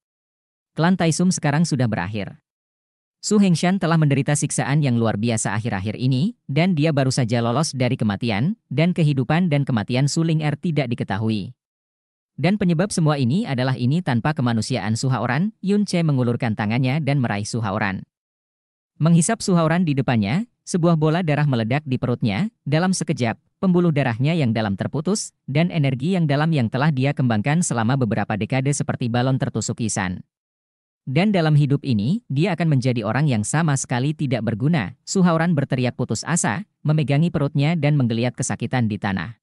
klan Taisum sekarang sudah berakhir. Su Hengshan telah menderita siksaan yang luar biasa akhir-akhir ini, dan dia baru saja lolos dari kematian, dan kehidupan dan kematian Su Ling Er tidak diketahui. Dan penyebab semua ini adalah ini tanpa kemanusiaan Su Haoran, Yun Che mengulurkan tangannya dan meraih Su Haoran. Menghisap Su Haoran di depannya, sebuah bola darah meledak di perutnya, dalam sekejap, pembuluh darahnya yang dalam terputus, dan energi yang dalam yang telah dia kembangkan selama beberapa dekade seperti balon tertusuk isan. Dan dalam hidup ini, dia akan menjadi orang yang sama sekali tidak berguna. Suhauran berteriak putus asa, memegangi perutnya dan menggeliat kesakitan di tanah.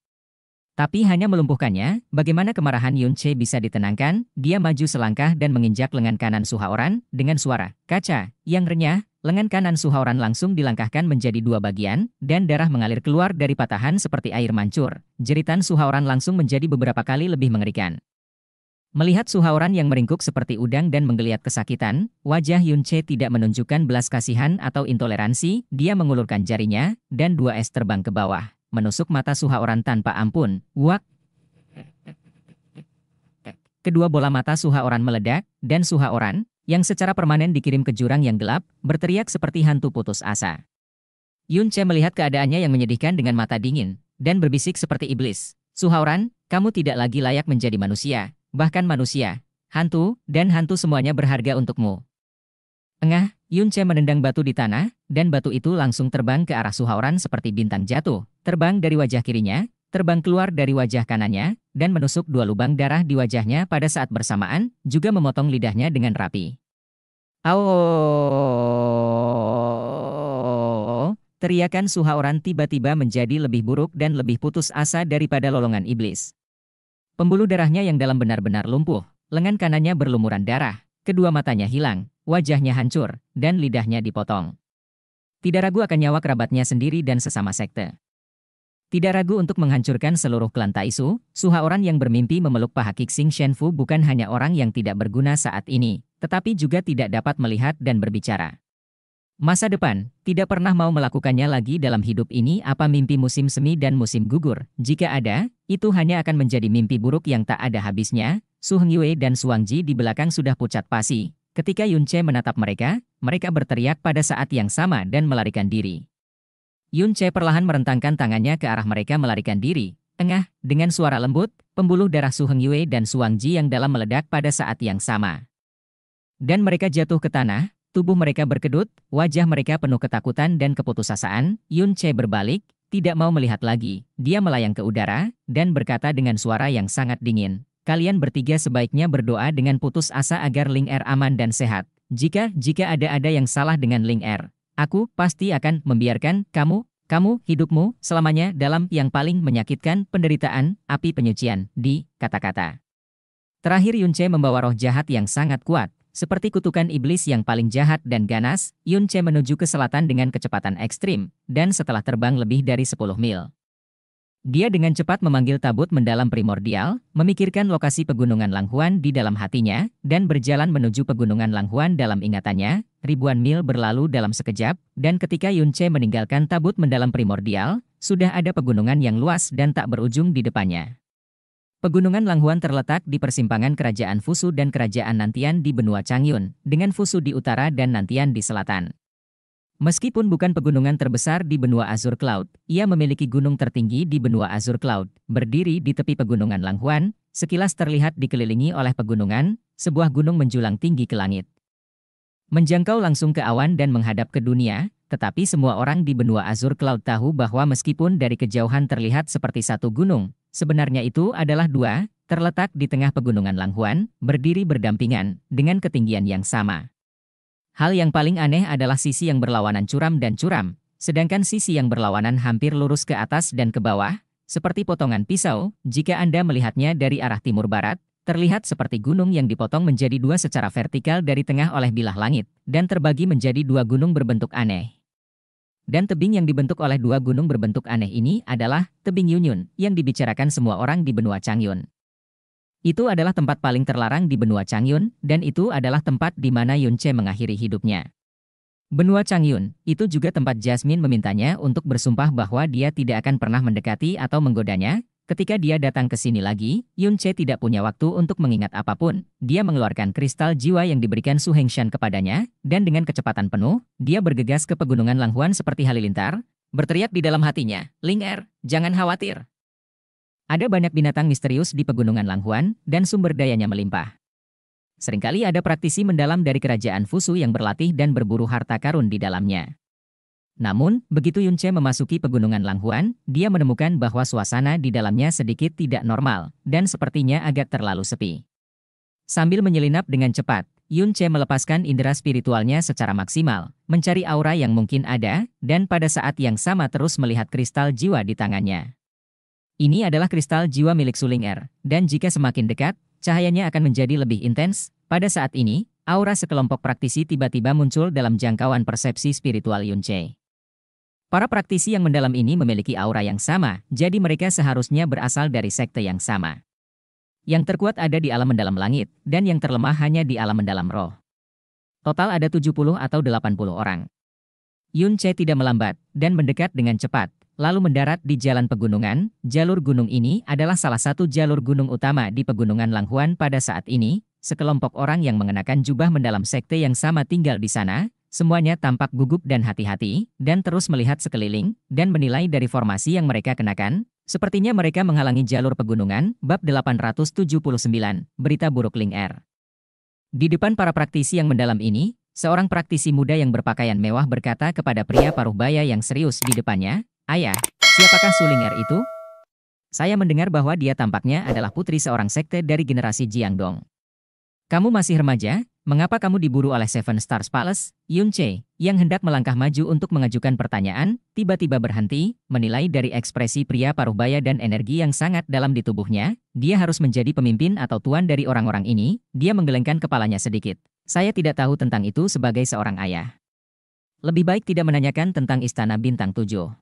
Tapi hanya melumpuhkannya, bagaimana kemarahan Yun Che bisa ditenangkan, dia maju selangkah dan menginjak lengan kanan Suhaoran dengan suara kaca yang renyah, lengan kanan Suhaoran langsung dilangkahkan menjadi dua bagian, dan darah mengalir keluar dari patahan seperti air mancur. Jeritan Suhaoran langsung menjadi beberapa kali lebih mengerikan. Melihat suhauran yang meringkuk seperti udang dan menggeliat kesakitan, wajah Yunche tidak menunjukkan belas kasihan atau intoleransi, dia mengulurkan jarinya, dan dua es terbang ke bawah, menusuk mata suhauran tanpa ampun. Wak! Kedua bola mata suhauran meledak, dan suhauran yang secara permanen dikirim ke jurang yang gelap, berteriak seperti hantu putus asa. Yunche melihat keadaannya yang menyedihkan dengan mata dingin, dan berbisik seperti iblis. Suhauran, kamu tidak lagi layak menjadi manusia, bahkan manusia, hantu, dan hantu semuanya berharga untukmu. Engah, Che menendang batu di tanah, dan batu itu langsung terbang ke arah Suhaoran seperti bintang jatuh, terbang dari wajah kirinya, terbang keluar dari wajah kanannya, dan menusuk dua lubang darah di wajahnya pada saat bersamaan, juga memotong lidahnya dengan rapi. Oh, Teriakan Suhaoran tiba-tiba menjadi lebih buruk dan lebih putus asa daripada lolongan iblis. Pembuluh darahnya yang dalam benar-benar lumpuh, lengan kanannya berlumuran darah, kedua matanya hilang, wajahnya hancur, dan lidahnya dipotong. Tidak ragu akan nyawa kerabatnya sendiri dan sesama sekte. Tidak ragu untuk menghancurkan seluruh klan Taisu, orang yang bermimpi memeluk paha Kixing Shenfu bukan hanya orang yang tidak berguna saat ini, tetapi juga tidak dapat melihat dan berbicara. Masa depan, tidak pernah mau melakukannya lagi dalam hidup ini apa mimpi musim semi dan musim gugur. Jika ada, itu hanya akan menjadi mimpi buruk yang tak ada habisnya. Su Yue dan Suang Ji di belakang sudah pucat pasi. Ketika Yun Che menatap mereka, mereka berteriak pada saat yang sama dan melarikan diri. Yun Che perlahan merentangkan tangannya ke arah mereka melarikan diri. Tengah, dengan suara lembut, pembuluh darah Su Yue dan Suang Ji yang dalam meledak pada saat yang sama. Dan mereka jatuh ke tanah, tubuh mereka berkedut, wajah mereka penuh ketakutan dan keputusasaan. Yun Che berbalik, tidak mau melihat lagi, dia melayang ke udara, dan berkata dengan suara yang sangat dingin, kalian bertiga sebaiknya berdoa dengan putus asa agar Ling Er aman dan sehat. Jika, jika ada-ada yang salah dengan Ling Er, aku pasti akan membiarkan kamu, kamu, hidupmu, selamanya dalam yang paling menyakitkan penderitaan, api penyucian, di kata-kata. Terakhir Yunce membawa roh jahat yang sangat kuat, seperti kutukan iblis yang paling jahat dan ganas, Yun Yunche menuju ke selatan dengan kecepatan ekstrim, dan setelah terbang lebih dari 10 mil. Dia dengan cepat memanggil tabut mendalam primordial, memikirkan lokasi pegunungan Langhuan di dalam hatinya, dan berjalan menuju pegunungan Langhuan dalam ingatannya, ribuan mil berlalu dalam sekejap, dan ketika Yun Yunche meninggalkan tabut mendalam primordial, sudah ada pegunungan yang luas dan tak berujung di depannya. Pegunungan Langhuan terletak di persimpangan Kerajaan Fusu dan Kerajaan Nantian di benua Changyun, dengan Fusu di utara dan Nantian di selatan. Meskipun bukan pegunungan terbesar di benua Azur Cloud, ia memiliki gunung tertinggi di benua Azur Cloud, berdiri di tepi pegunungan Langhuan, sekilas terlihat dikelilingi oleh pegunungan, sebuah gunung menjulang tinggi ke langit. Menjangkau langsung ke awan dan menghadap ke dunia, tetapi semua orang di benua Azur Cloud tahu bahwa meskipun dari kejauhan terlihat seperti satu gunung, Sebenarnya itu adalah dua, terletak di tengah pegunungan Langhuan, berdiri berdampingan, dengan ketinggian yang sama. Hal yang paling aneh adalah sisi yang berlawanan curam dan curam, sedangkan sisi yang berlawanan hampir lurus ke atas dan ke bawah, seperti potongan pisau, jika Anda melihatnya dari arah timur barat, terlihat seperti gunung yang dipotong menjadi dua secara vertikal dari tengah oleh bilah langit, dan terbagi menjadi dua gunung berbentuk aneh. Dan tebing yang dibentuk oleh dua gunung berbentuk aneh ini adalah tebing Yunyun, yang dibicarakan semua orang di benua Changyun. Itu adalah tempat paling terlarang di benua Changyun, dan itu adalah tempat di mana Yunche mengakhiri hidupnya. Benua Changyun, itu juga tempat Jasmine memintanya untuk bersumpah bahwa dia tidak akan pernah mendekati atau menggodanya, Ketika dia datang ke sini lagi, Yun Che tidak punya waktu untuk mengingat apapun. Dia mengeluarkan kristal jiwa yang diberikan Su Hengshan kepadanya, dan dengan kecepatan penuh, dia bergegas ke pegunungan Langhuan seperti halilintar, berteriak di dalam hatinya, Ling Er, jangan khawatir. Ada banyak binatang misterius di pegunungan Langhuan, dan sumber dayanya melimpah. Seringkali ada praktisi mendalam dari kerajaan Fusu yang berlatih dan berburu harta karun di dalamnya. Namun, begitu Yunche memasuki pegunungan Langhuan, dia menemukan bahwa suasana di dalamnya sedikit tidak normal, dan sepertinya agak terlalu sepi. Sambil menyelinap dengan cepat, Yunche melepaskan indera spiritualnya secara maksimal, mencari aura yang mungkin ada, dan pada saat yang sama terus melihat kristal jiwa di tangannya. Ini adalah kristal jiwa milik Suling Er, dan jika semakin dekat, cahayanya akan menjadi lebih intens. Pada saat ini, aura sekelompok praktisi tiba-tiba muncul dalam jangkauan persepsi spiritual Yunche. Para praktisi yang mendalam ini memiliki aura yang sama, jadi mereka seharusnya berasal dari sekte yang sama. Yang terkuat ada di alam mendalam langit, dan yang terlemah hanya di alam mendalam roh. Total ada 70 atau 80 orang. Yun Che tidak melambat, dan mendekat dengan cepat, lalu mendarat di jalan pegunungan. Jalur gunung ini adalah salah satu jalur gunung utama di pegunungan Langhuan pada saat ini. Sekelompok orang yang mengenakan jubah mendalam sekte yang sama tinggal di sana, Semuanya tampak gugup dan hati-hati, dan terus melihat sekeliling, dan menilai dari formasi yang mereka kenakan, Sepertinya mereka menghalangi jalur pegunungan, bab 879, berita buruk Ling Air. Di depan para praktisi yang mendalam ini, seorang praktisi muda yang berpakaian mewah berkata kepada pria paruh baya yang serius di depannya, Ayah, siapakah Suling Air itu? Saya mendengar bahwa dia tampaknya adalah putri seorang sekte dari generasi Jiang Dong. Kamu masih remaja, Mengapa kamu diburu oleh Seven Stars Palace? Yun Che, yang hendak melangkah maju untuk mengajukan pertanyaan, tiba-tiba berhenti, menilai dari ekspresi pria paruh baya dan energi yang sangat dalam di tubuhnya, dia harus menjadi pemimpin atau tuan dari orang-orang ini, dia menggelengkan kepalanya sedikit. Saya tidak tahu tentang itu sebagai seorang ayah. Lebih baik tidak menanyakan tentang istana bintang tujuh.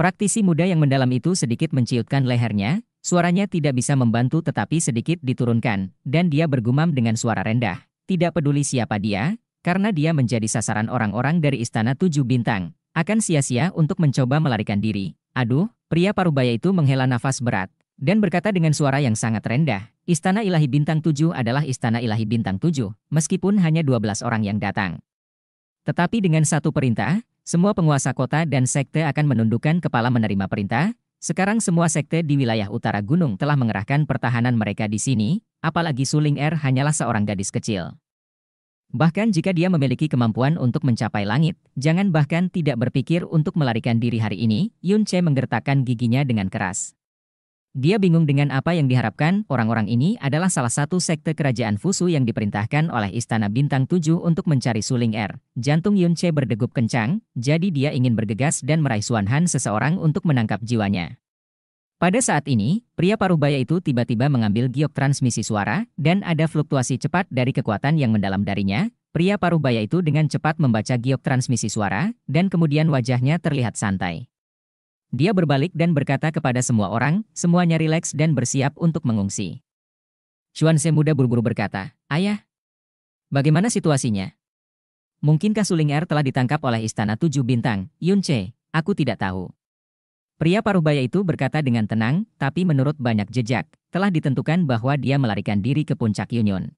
Praktisi muda yang mendalam itu sedikit menciutkan lehernya, suaranya tidak bisa membantu tetapi sedikit diturunkan, dan dia bergumam dengan suara rendah. Tidak peduli siapa dia, karena dia menjadi sasaran orang-orang dari Istana Tujuh Bintang, akan sia-sia untuk mencoba melarikan diri. Aduh, pria parubaya itu menghela nafas berat, dan berkata dengan suara yang sangat rendah, Istana Ilahi Bintang Tujuh adalah Istana Ilahi Bintang Tujuh, meskipun hanya 12 orang yang datang. Tetapi dengan satu perintah, semua penguasa kota dan sekte akan menundukkan kepala menerima perintah, sekarang semua sekte di wilayah utara gunung telah mengerahkan pertahanan mereka di sini, apalagi Suling Er hanyalah seorang gadis kecil. Bahkan jika dia memiliki kemampuan untuk mencapai langit, jangan bahkan tidak berpikir untuk melarikan diri hari ini, Yun Che menggertakkan giginya dengan keras. Dia bingung dengan apa yang diharapkan, orang-orang ini adalah salah satu sekte kerajaan Fusu yang diperintahkan oleh Istana Bintang 7 untuk mencari Suling Er. Jantung Yun Che berdegup kencang, jadi dia ingin bergegas dan meraih Suan Han seseorang untuk menangkap jiwanya. Pada saat ini, pria paruh baya itu tiba-tiba mengambil giok transmisi suara, dan ada fluktuasi cepat dari kekuatan yang mendalam darinya. Pria paruh baya itu dengan cepat membaca giok transmisi suara, dan kemudian wajahnya terlihat santai. Dia berbalik dan berkata kepada semua orang, semuanya rileks dan bersiap untuk mengungsi. Chuan Se muda buru-buru berkata, Ayah, bagaimana situasinya? Mungkinkah Suling Er telah ditangkap oleh Istana Tujuh Bintang, Yun Yunche? Aku tidak tahu. Pria paruh baya itu berkata dengan tenang, tapi menurut banyak jejak, telah ditentukan bahwa dia melarikan diri ke puncak Yunyun.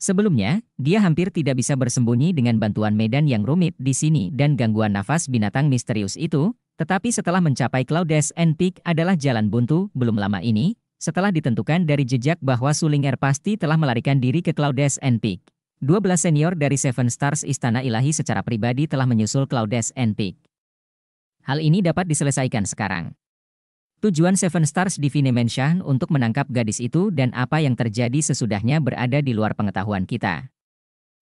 Sebelumnya, dia hampir tidak bisa bersembunyi dengan bantuan medan yang rumit di sini dan gangguan nafas binatang misterius itu, tetapi setelah mencapai Claudes and Peak adalah jalan buntu, belum lama ini, setelah ditentukan dari jejak bahwa Sulinger pasti telah melarikan diri ke Claudes and Peak. 12 senior dari Seven Stars Istana Ilahi secara pribadi telah menyusul Claudes and Peak. Hal ini dapat diselesaikan sekarang. Tujuan Seven Stars Divine Mansion untuk menangkap gadis itu dan apa yang terjadi sesudahnya berada di luar pengetahuan kita.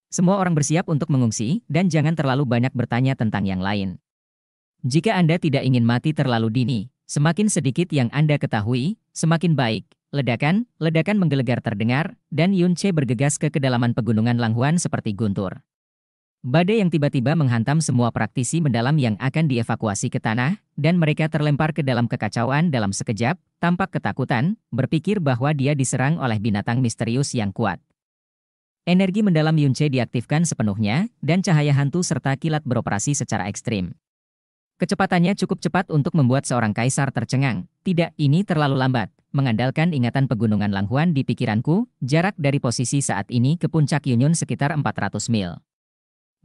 Semua orang bersiap untuk mengungsi dan jangan terlalu banyak bertanya tentang yang lain. Jika Anda tidak ingin mati terlalu dini, semakin sedikit yang Anda ketahui, semakin baik. Ledakan, ledakan menggelegar terdengar, dan Yun Che bergegas ke kedalaman pegunungan Langhuan seperti guntur. Badai yang tiba-tiba menghantam semua praktisi mendalam yang akan dievakuasi ke tanah, dan mereka terlempar ke dalam kekacauan dalam sekejap, tampak ketakutan, berpikir bahwa dia diserang oleh binatang misterius yang kuat. Energi mendalam Yunche diaktifkan sepenuhnya, dan cahaya hantu serta kilat beroperasi secara ekstrim. Kecepatannya cukup cepat untuk membuat seorang kaisar tercengang. Tidak, ini terlalu lambat. Mengandalkan ingatan pegunungan Langhuan di pikiranku, jarak dari posisi saat ini ke puncak Yunyun sekitar 400 mil.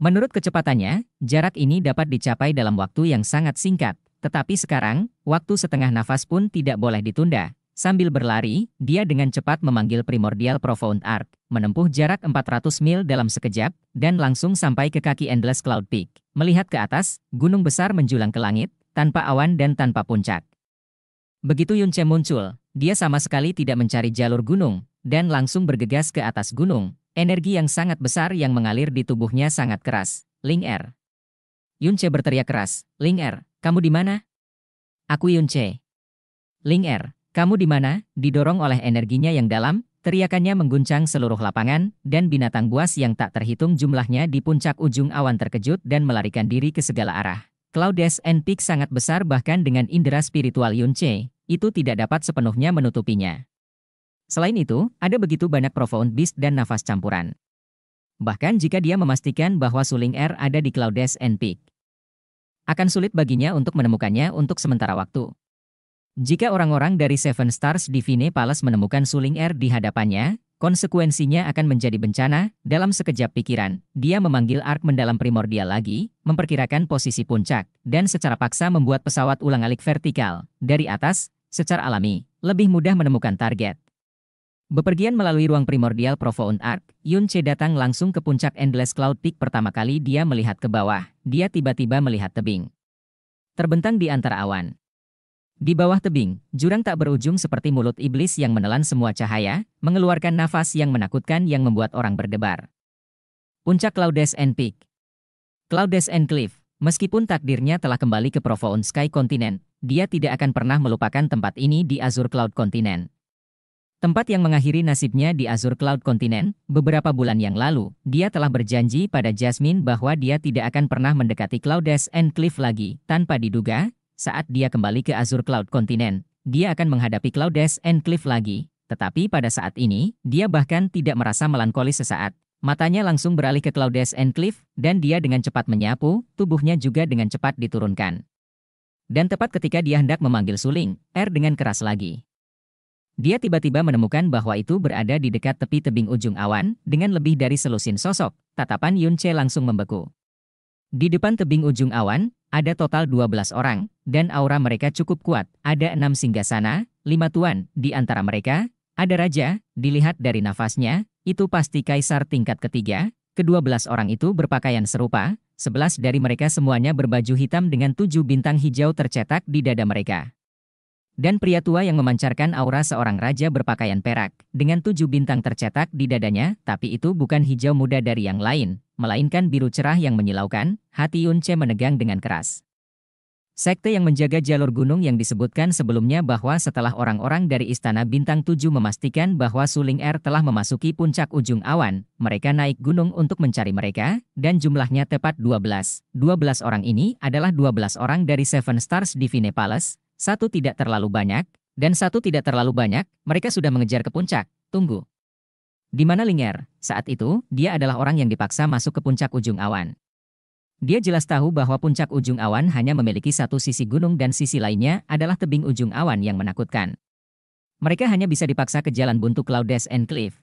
Menurut kecepatannya, jarak ini dapat dicapai dalam waktu yang sangat singkat. Tetapi sekarang, waktu setengah nafas pun tidak boleh ditunda. Sambil berlari, dia dengan cepat memanggil primordial profound arc menempuh jarak 400 mil dalam sekejap, dan langsung sampai ke kaki Endless Cloud Peak. Melihat ke atas, gunung besar menjulang ke langit, tanpa awan dan tanpa puncak. Begitu Yunche muncul, dia sama sekali tidak mencari jalur gunung, dan langsung bergegas ke atas gunung. Energi yang sangat besar yang mengalir di tubuhnya sangat keras. Ling Er. Yunche berteriak keras, Ling Er, kamu di mana? Aku Yunche. Ling Er, kamu di mana? Didorong oleh energinya yang dalam, Teriakannya mengguncang seluruh lapangan, dan binatang buas yang tak terhitung jumlahnya di puncak ujung awan terkejut dan melarikan diri ke segala arah. Claudes and Peak sangat besar bahkan dengan indera spiritual Yunche, itu tidak dapat sepenuhnya menutupinya. Selain itu, ada begitu banyak profound beast dan nafas campuran. Bahkan jika dia memastikan bahwa suling air ada di Claudes and Peak. Akan sulit baginya untuk menemukannya untuk sementara waktu. Jika orang-orang dari Seven Stars Divine Palace menemukan suling air di hadapannya, konsekuensinya akan menjadi bencana. Dalam sekejap pikiran, dia memanggil Ark mendalam primordial lagi, memperkirakan posisi puncak, dan secara paksa membuat pesawat ulang-alik vertikal, dari atas, secara alami, lebih mudah menemukan target. Bepergian melalui ruang primordial Profound Ark, Yun Che datang langsung ke puncak Endless Cloud Peak pertama kali dia melihat ke bawah, dia tiba-tiba melihat tebing. Terbentang di antara awan, di bawah tebing, jurang tak berujung seperti mulut iblis yang menelan semua cahaya, mengeluarkan nafas yang menakutkan yang membuat orang berdebar. Puncak Claudes and Peak Claudes and Cliff, meskipun takdirnya telah kembali ke Profound Sky Continent, dia tidak akan pernah melupakan tempat ini di Azure Cloud Continent. Tempat yang mengakhiri nasibnya di Azure Cloud Continent, beberapa bulan yang lalu, dia telah berjanji pada Jasmine bahwa dia tidak akan pernah mendekati Claudes and Cliff lagi. Tanpa diduga, saat dia kembali ke Azure Cloud Continent, dia akan menghadapi Cloudes Enclave lagi. Tetapi pada saat ini, dia bahkan tidak merasa melankolis sesaat. Matanya langsung beralih ke Cloudes Enclave, dan dia dengan cepat menyapu, tubuhnya juga dengan cepat diturunkan. Dan tepat ketika dia hendak memanggil suling, R er dengan keras lagi. Dia tiba-tiba menemukan bahwa itu berada di dekat tepi tebing ujung awan, dengan lebih dari selusin sosok. Tatapan Yun Che langsung membeku. Di depan tebing ujung awan, ada total 12 orang, dan aura mereka cukup kuat. Ada enam singgasana, lima tuan, di antara mereka, ada raja, dilihat dari nafasnya, itu pasti kaisar tingkat ketiga, kedua belas orang itu berpakaian serupa, sebelas dari mereka semuanya berbaju hitam dengan tujuh bintang hijau tercetak di dada mereka. Dan pria tua yang memancarkan aura seorang raja berpakaian perak, dengan tujuh bintang tercetak di dadanya, tapi itu bukan hijau muda dari yang lain, melainkan biru cerah yang menyilaukan, hati Yunce menegang dengan keras. Sekte yang menjaga jalur gunung yang disebutkan sebelumnya bahwa setelah orang-orang dari Istana Bintang 7 memastikan bahwa Suling Air telah memasuki puncak ujung awan, mereka naik gunung untuk mencari mereka, dan jumlahnya tepat 12. 12 orang ini adalah 12 orang dari Seven Stars Divine Palace, satu tidak terlalu banyak, dan satu tidak terlalu banyak, mereka sudah mengejar ke puncak, tunggu. Di mana Linger? Saat itu, dia adalah orang yang dipaksa masuk ke puncak ujung awan. Dia jelas tahu bahwa puncak ujung awan hanya memiliki satu sisi gunung dan sisi lainnya adalah tebing ujung awan yang menakutkan. Mereka hanya bisa dipaksa ke jalan buntu Cloudes and Cliff.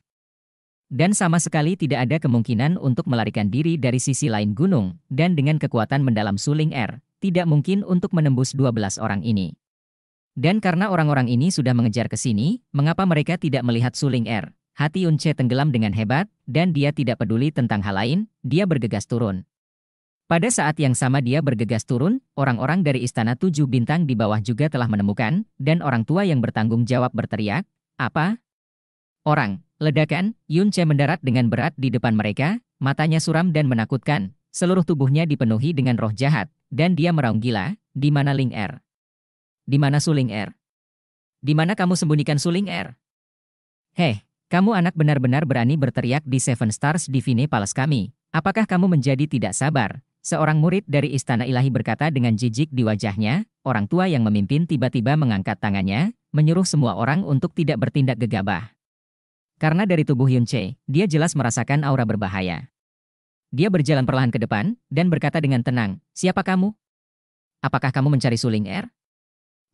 Dan sama sekali tidak ada kemungkinan untuk melarikan diri dari sisi lain gunung, dan dengan kekuatan mendalam suling air, tidak mungkin untuk menembus 12 orang ini. Dan karena orang-orang ini sudah mengejar ke sini, mengapa mereka tidak melihat suling air? Hati Yunce tenggelam dengan hebat, dan dia tidak peduli tentang hal lain, dia bergegas turun. Pada saat yang sama dia bergegas turun, orang-orang dari istana tujuh bintang di bawah juga telah menemukan, dan orang tua yang bertanggung jawab berteriak, apa? Orang, ledakan, Yun Che mendarat dengan berat di depan mereka, matanya suram dan menakutkan, seluruh tubuhnya dipenuhi dengan roh jahat, dan dia meraung gila, di mana Ling Er? Di mana Suling Er? Di mana kamu sembunyikan Suling Er? Heh, kamu anak benar-benar berani berteriak di Seven Stars Divine Palace kami. Apakah kamu menjadi tidak sabar? Seorang murid dari istana ilahi berkata dengan jijik di wajahnya, orang tua yang memimpin tiba-tiba mengangkat tangannya, menyuruh semua orang untuk tidak bertindak gegabah. Karena dari tubuh Yun Che, dia jelas merasakan aura berbahaya. Dia berjalan perlahan ke depan, dan berkata dengan tenang, siapa kamu? Apakah kamu mencari Suling Er?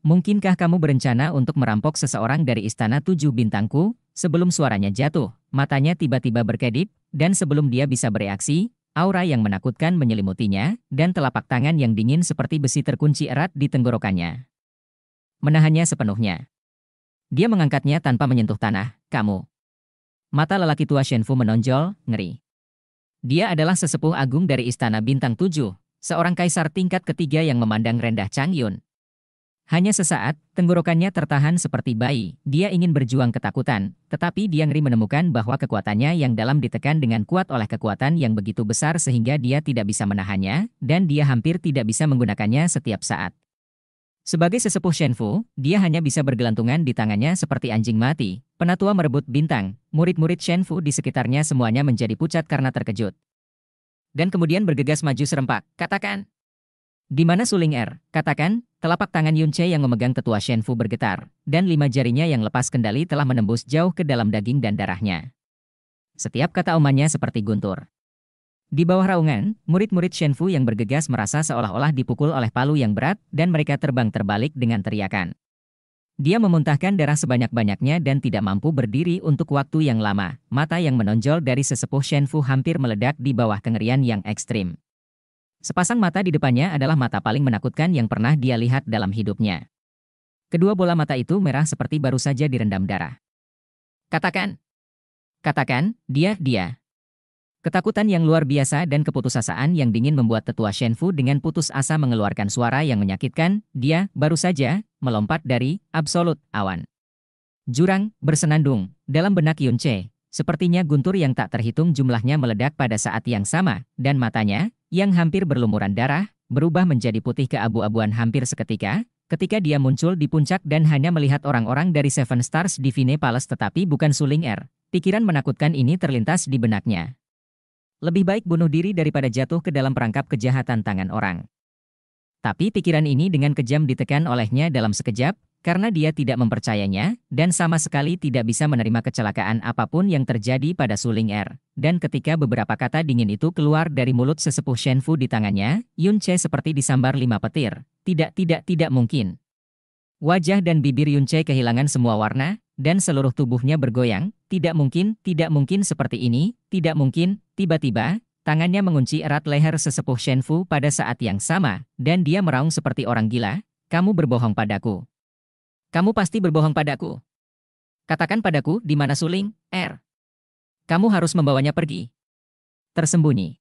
Mungkinkah kamu berencana untuk merampok seseorang dari istana tujuh bintangku? Sebelum suaranya jatuh, matanya tiba-tiba berkedip, dan sebelum dia bisa bereaksi, Aura yang menakutkan menyelimutinya, dan telapak tangan yang dingin seperti besi terkunci erat di tenggorokannya. Menahannya sepenuhnya. Dia mengangkatnya tanpa menyentuh tanah, kamu. Mata lelaki tua Shen Fu menonjol, ngeri. Dia adalah sesepuh agung dari Istana Bintang Tujuh, seorang kaisar tingkat ketiga yang memandang rendah Chang Yun, hanya sesaat, tenggorokannya tertahan seperti bayi, dia ingin berjuang ketakutan, tetapi dia ngeri menemukan bahwa kekuatannya yang dalam ditekan dengan kuat oleh kekuatan yang begitu besar sehingga dia tidak bisa menahannya, dan dia hampir tidak bisa menggunakannya setiap saat. Sebagai sesepuh Shenfu, dia hanya bisa bergelantungan di tangannya seperti anjing mati. Penatua merebut bintang, murid-murid Shenfu di sekitarnya semuanya menjadi pucat karena terkejut. Dan kemudian bergegas maju serempak, katakan, di mana suling R? Katakan, telapak tangan Yunche yang memegang tetua Shen Fu bergetar, dan lima jarinya yang lepas kendali telah menembus jauh ke dalam daging dan darahnya. Setiap kata omannya seperti guntur. Di bawah raungan, murid-murid Shen Fu yang bergegas merasa seolah-olah dipukul oleh palu yang berat dan mereka terbang terbalik dengan teriakan. Dia memuntahkan darah sebanyak-banyaknya dan tidak mampu berdiri untuk waktu yang lama. Mata yang menonjol dari sesepuh Shen Fu hampir meledak di bawah kengerian yang ekstrim. Sepasang mata di depannya adalah mata paling menakutkan yang pernah dia lihat dalam hidupnya. Kedua bola mata itu merah seperti baru saja direndam darah. Katakan. Katakan, dia, dia. Ketakutan yang luar biasa dan keputusasaan yang dingin membuat tetua Shen Fu dengan putus asa mengeluarkan suara yang menyakitkan, dia, baru saja, melompat dari, absolut, awan. Jurang, bersenandung, dalam benak Yun Che, sepertinya guntur yang tak terhitung jumlahnya meledak pada saat yang sama, dan matanya, yang hampir berlumuran darah, berubah menjadi putih keabu-abuan hampir seketika, ketika dia muncul di puncak dan hanya melihat orang-orang dari Seven Stars di Vine Palace tetapi bukan Suling Air. Pikiran menakutkan ini terlintas di benaknya. Lebih baik bunuh diri daripada jatuh ke dalam perangkap kejahatan tangan orang. Tapi pikiran ini dengan kejam ditekan olehnya dalam sekejap, karena dia tidak mempercayanya dan sama sekali tidak bisa menerima kecelakaan apapun yang terjadi pada Suling Er. Dan ketika beberapa kata dingin itu keluar dari mulut sesepuh Shen Fu di tangannya, Yun Che seperti disambar lima petir. Tidak, tidak, tidak mungkin. Wajah dan bibir Yun Che kehilangan semua warna, dan seluruh tubuhnya bergoyang. Tidak mungkin, tidak mungkin seperti ini, tidak mungkin, tiba-tiba, tangannya mengunci erat leher sesepuh Shenfu pada saat yang sama, dan dia meraung seperti orang gila, kamu berbohong padaku. Kamu pasti berbohong padaku. Katakan padaku di mana suling, R. Kamu harus membawanya pergi. Tersembunyi.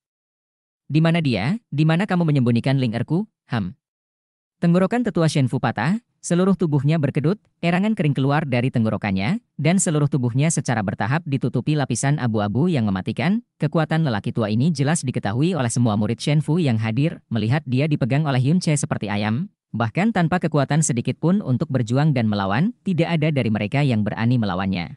Di mana dia, di mana kamu menyembunyikan lingerku, Ham. Tenggorokan tetua Shen Fu patah, seluruh tubuhnya berkedut, erangan kering keluar dari tenggorokannya, dan seluruh tubuhnya secara bertahap ditutupi lapisan abu-abu yang mematikan. Kekuatan lelaki tua ini jelas diketahui oleh semua murid Shen Fu yang hadir, melihat dia dipegang oleh Yun Che seperti ayam, Bahkan tanpa kekuatan sedikit pun untuk berjuang dan melawan, tidak ada dari mereka yang berani melawannya.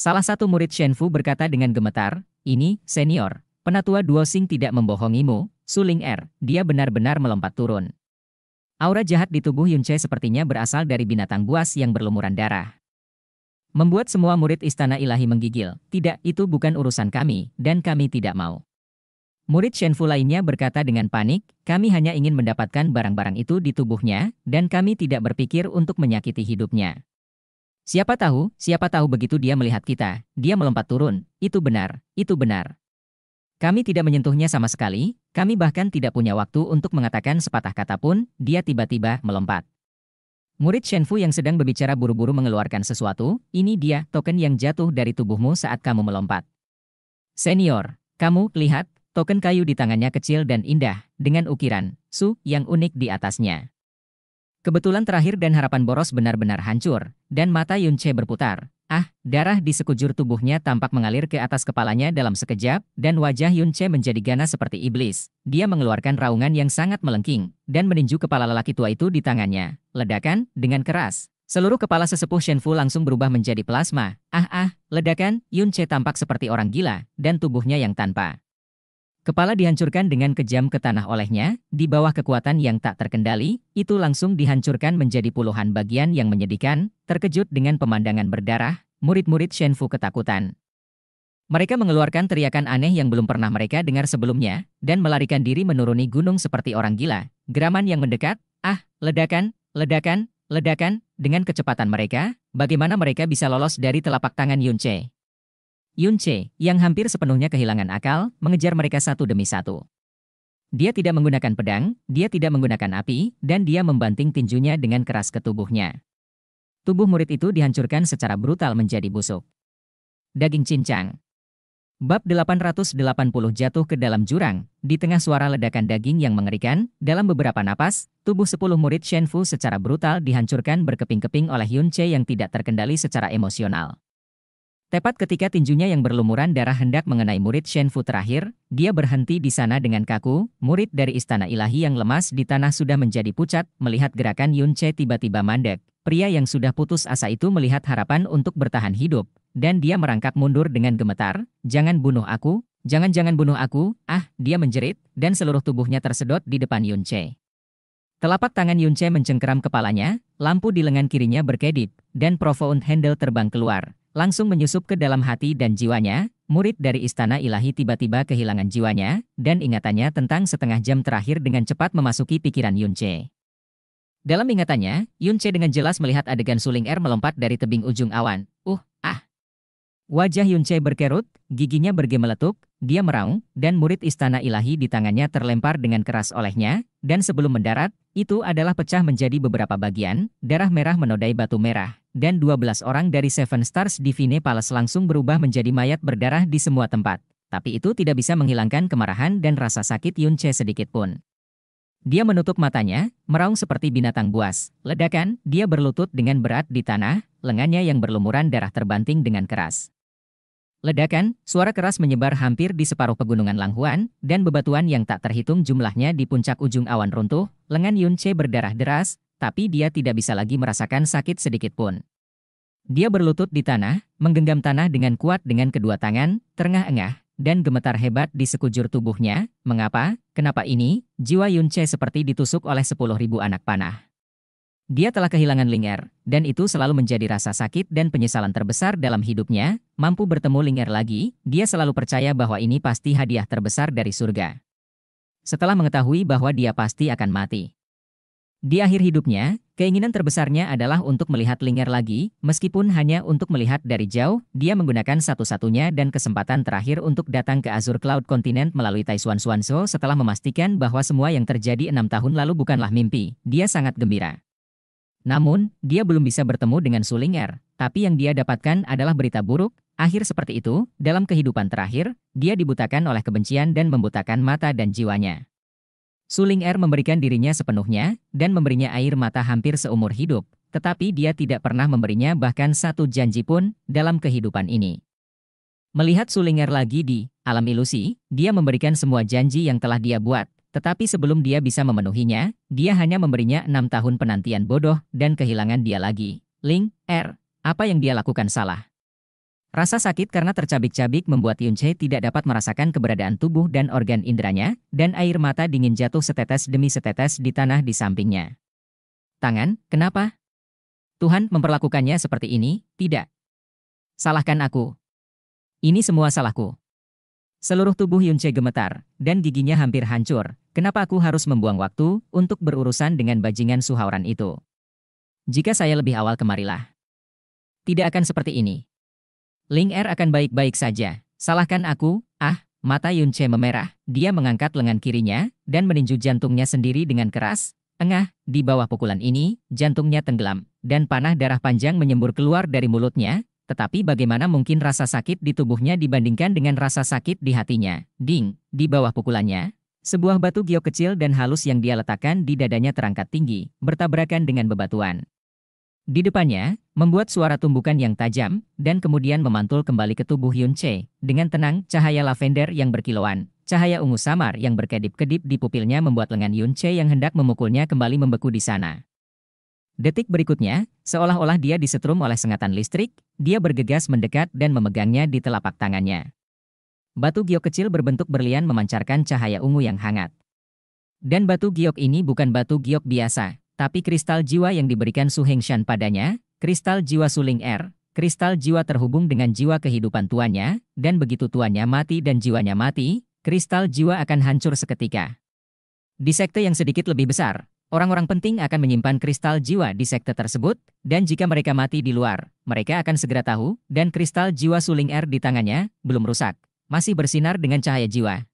Salah satu murid Shen Fu berkata dengan gemetar, ini, senior, penatua Duo Sing tidak membohongimu, Suling Er, dia benar-benar melompat turun. Aura jahat di tubuh Yunche sepertinya berasal dari binatang buas yang berlumuran darah. Membuat semua murid istana ilahi menggigil, tidak, itu bukan urusan kami, dan kami tidak mau. Murid Shenfu lainnya berkata dengan panik, kami hanya ingin mendapatkan barang-barang itu di tubuhnya, dan kami tidak berpikir untuk menyakiti hidupnya. Siapa tahu, siapa tahu begitu dia melihat kita, dia melompat turun, itu benar, itu benar. Kami tidak menyentuhnya sama sekali, kami bahkan tidak punya waktu untuk mengatakan sepatah kata pun, dia tiba-tiba melompat. Murid Shenfu yang sedang berbicara buru-buru mengeluarkan sesuatu, ini dia token yang jatuh dari tubuhmu saat kamu melompat. Senior, kamu, lihat, Token kayu di tangannya kecil dan indah, dengan ukiran, su, yang unik di atasnya. Kebetulan terakhir dan harapan boros benar-benar hancur, dan mata Yunche berputar. Ah, darah di sekujur tubuhnya tampak mengalir ke atas kepalanya dalam sekejap, dan wajah Yunche menjadi ganas seperti iblis. Dia mengeluarkan raungan yang sangat melengking, dan meninju kepala lelaki tua itu di tangannya. Ledakan, dengan keras, Seluruh kepala sesepuh Shenfu langsung berubah menjadi plasma. Ah ah, ledakan, Yun Che tampak seperti orang gila, dan tubuhnya yang tanpa Kepala dihancurkan dengan kejam ke tanah olehnya, di bawah kekuatan yang tak terkendali, itu langsung dihancurkan menjadi puluhan bagian yang menyedihkan, terkejut dengan pemandangan berdarah, murid-murid Shen Fu ketakutan. Mereka mengeluarkan teriakan aneh yang belum pernah mereka dengar sebelumnya, dan melarikan diri menuruni gunung seperti orang gila, geraman yang mendekat, ah, ledakan, ledakan, ledakan, dengan kecepatan mereka, bagaimana mereka bisa lolos dari telapak tangan Yun Yunche. Yun Che, yang hampir sepenuhnya kehilangan akal, mengejar mereka satu demi satu. Dia tidak menggunakan pedang, dia tidak menggunakan api, dan dia membanting tinjunya dengan keras ke tubuhnya. Tubuh murid itu dihancurkan secara brutal menjadi busuk. Daging cincang. Bab 880 jatuh ke dalam jurang, di tengah suara ledakan daging yang mengerikan, dalam beberapa napas, tubuh 10 murid Shenfu secara brutal dihancurkan berkeping-keping oleh Yun Che yang tidak terkendali secara emosional. Tepat ketika tinjunya yang berlumuran darah hendak mengenai murid Shen Fu terakhir, dia berhenti di sana dengan kaku, murid dari istana ilahi yang lemas di tanah sudah menjadi pucat, melihat gerakan Yun Che tiba-tiba mandek. Pria yang sudah putus asa itu melihat harapan untuk bertahan hidup, dan dia merangkak mundur dengan gemetar, jangan bunuh aku, jangan-jangan bunuh aku, ah, dia menjerit, dan seluruh tubuhnya tersedot di depan Yun Che. Telapak tangan Yun Che mencengkeram kepalanya, lampu di lengan kirinya berkedip, dan profound handle terbang keluar langsung menyusup ke dalam hati dan jiwanya, murid dari istana ilahi tiba-tiba kehilangan jiwanya, dan ingatannya tentang setengah jam terakhir dengan cepat memasuki pikiran Yunche. Dalam ingatannya, Yunche dengan jelas melihat adegan suling air melompat dari tebing ujung awan. Uh, ah. Wajah Yunche berkerut, giginya bergemeletuk, dia meraung, dan murid istana ilahi di tangannya terlempar dengan keras olehnya, dan sebelum mendarat, itu adalah pecah menjadi beberapa bagian, darah merah menodai batu merah, dan 12 orang dari Seven Stars Divine Palace langsung berubah menjadi mayat berdarah di semua tempat. Tapi itu tidak bisa menghilangkan kemarahan dan rasa sakit Yun Che sedikit pun. Dia menutup matanya, meraung seperti binatang buas. Ledakan, dia berlutut dengan berat di tanah, lengannya yang berlumuran darah terbanting dengan keras. Ledakan, suara keras menyebar hampir di separuh pegunungan Langhuan, dan bebatuan yang tak terhitung jumlahnya di puncak ujung awan runtuh, lengan Yun berdarah deras, tapi dia tidak bisa lagi merasakan sakit sedikit pun. Dia berlutut di tanah, menggenggam tanah dengan kuat dengan kedua tangan, terengah-engah, dan gemetar hebat di sekujur tubuhnya. Mengapa? Kenapa ini? Jiwa Yun seperti ditusuk oleh sepuluh ribu anak panah. Dia telah kehilangan Linger, dan itu selalu menjadi rasa sakit dan penyesalan terbesar dalam hidupnya, mampu bertemu Linger lagi, dia selalu percaya bahwa ini pasti hadiah terbesar dari surga. Setelah mengetahui bahwa dia pasti akan mati. Di akhir hidupnya, keinginan terbesarnya adalah untuk melihat Linger lagi, meskipun hanya untuk melihat dari jauh, dia menggunakan satu-satunya dan kesempatan terakhir untuk datang ke Azure Cloud Continent melalui Taishuan Suanso setelah memastikan bahwa semua yang terjadi enam tahun lalu bukanlah mimpi, dia sangat gembira. Namun, dia belum bisa bertemu dengan Sulinger, tapi yang dia dapatkan adalah berita buruk, akhir seperti itu, dalam kehidupan terakhir, dia dibutakan oleh kebencian dan membutakan mata dan jiwanya. Sulinger memberikan dirinya sepenuhnya, dan memberinya air mata hampir seumur hidup, tetapi dia tidak pernah memberinya bahkan satu janji pun dalam kehidupan ini. Melihat Sulinger lagi di alam ilusi, dia memberikan semua janji yang telah dia buat, tetapi sebelum dia bisa memenuhinya, dia hanya memberinya enam tahun penantian bodoh dan kehilangan dia lagi. Ling, R, er, apa yang dia lakukan salah? Rasa sakit karena tercabik-cabik membuat Yun tidak dapat merasakan keberadaan tubuh dan organ inderanya, dan air mata dingin jatuh setetes demi setetes di tanah di sampingnya. Tangan, kenapa? Tuhan memperlakukannya seperti ini, tidak. Salahkan aku. Ini semua salahku. Seluruh tubuh Yunce gemetar, dan giginya hampir hancur. Kenapa aku harus membuang waktu untuk berurusan dengan bajingan suhauran itu? Jika saya lebih awal kemarilah. Tidak akan seperti ini. Ling Er akan baik-baik saja. Salahkan aku, ah, mata Yunce memerah. Dia mengangkat lengan kirinya, dan meninju jantungnya sendiri dengan keras. Engah, di bawah pukulan ini, jantungnya tenggelam, dan panah darah panjang menyembur keluar dari mulutnya, tetapi bagaimana mungkin rasa sakit di tubuhnya dibandingkan dengan rasa sakit di hatinya? Ding, di bawah pukulannya, sebuah batu giok kecil dan halus yang dia letakkan di dadanya terangkat tinggi, bertabrakan dengan bebatuan. Di depannya, membuat suara tumbukan yang tajam, dan kemudian memantul kembali ke tubuh Yun Che, dengan tenang cahaya lavender yang berkilauan, Cahaya ungu samar yang berkedip-kedip di pupilnya membuat lengan Yun Che yang hendak memukulnya kembali membeku di sana. Detik berikutnya, seolah-olah dia disetrum oleh sengatan listrik, dia bergegas mendekat dan memegangnya di telapak tangannya. Batu giok kecil berbentuk berlian memancarkan cahaya ungu yang hangat. Dan batu giok ini bukan batu giok biasa, tapi kristal jiwa yang diberikan Su Heng Shan padanya, kristal jiwa suling Er, kristal jiwa terhubung dengan jiwa kehidupan tuannya, dan begitu tuannya mati dan jiwanya mati, kristal jiwa akan hancur seketika. Di sekte yang sedikit lebih besar, Orang-orang penting akan menyimpan kristal jiwa di sekte tersebut, dan jika mereka mati di luar, mereka akan segera tahu, dan kristal jiwa suling air er di tangannya, belum rusak, masih bersinar dengan cahaya jiwa.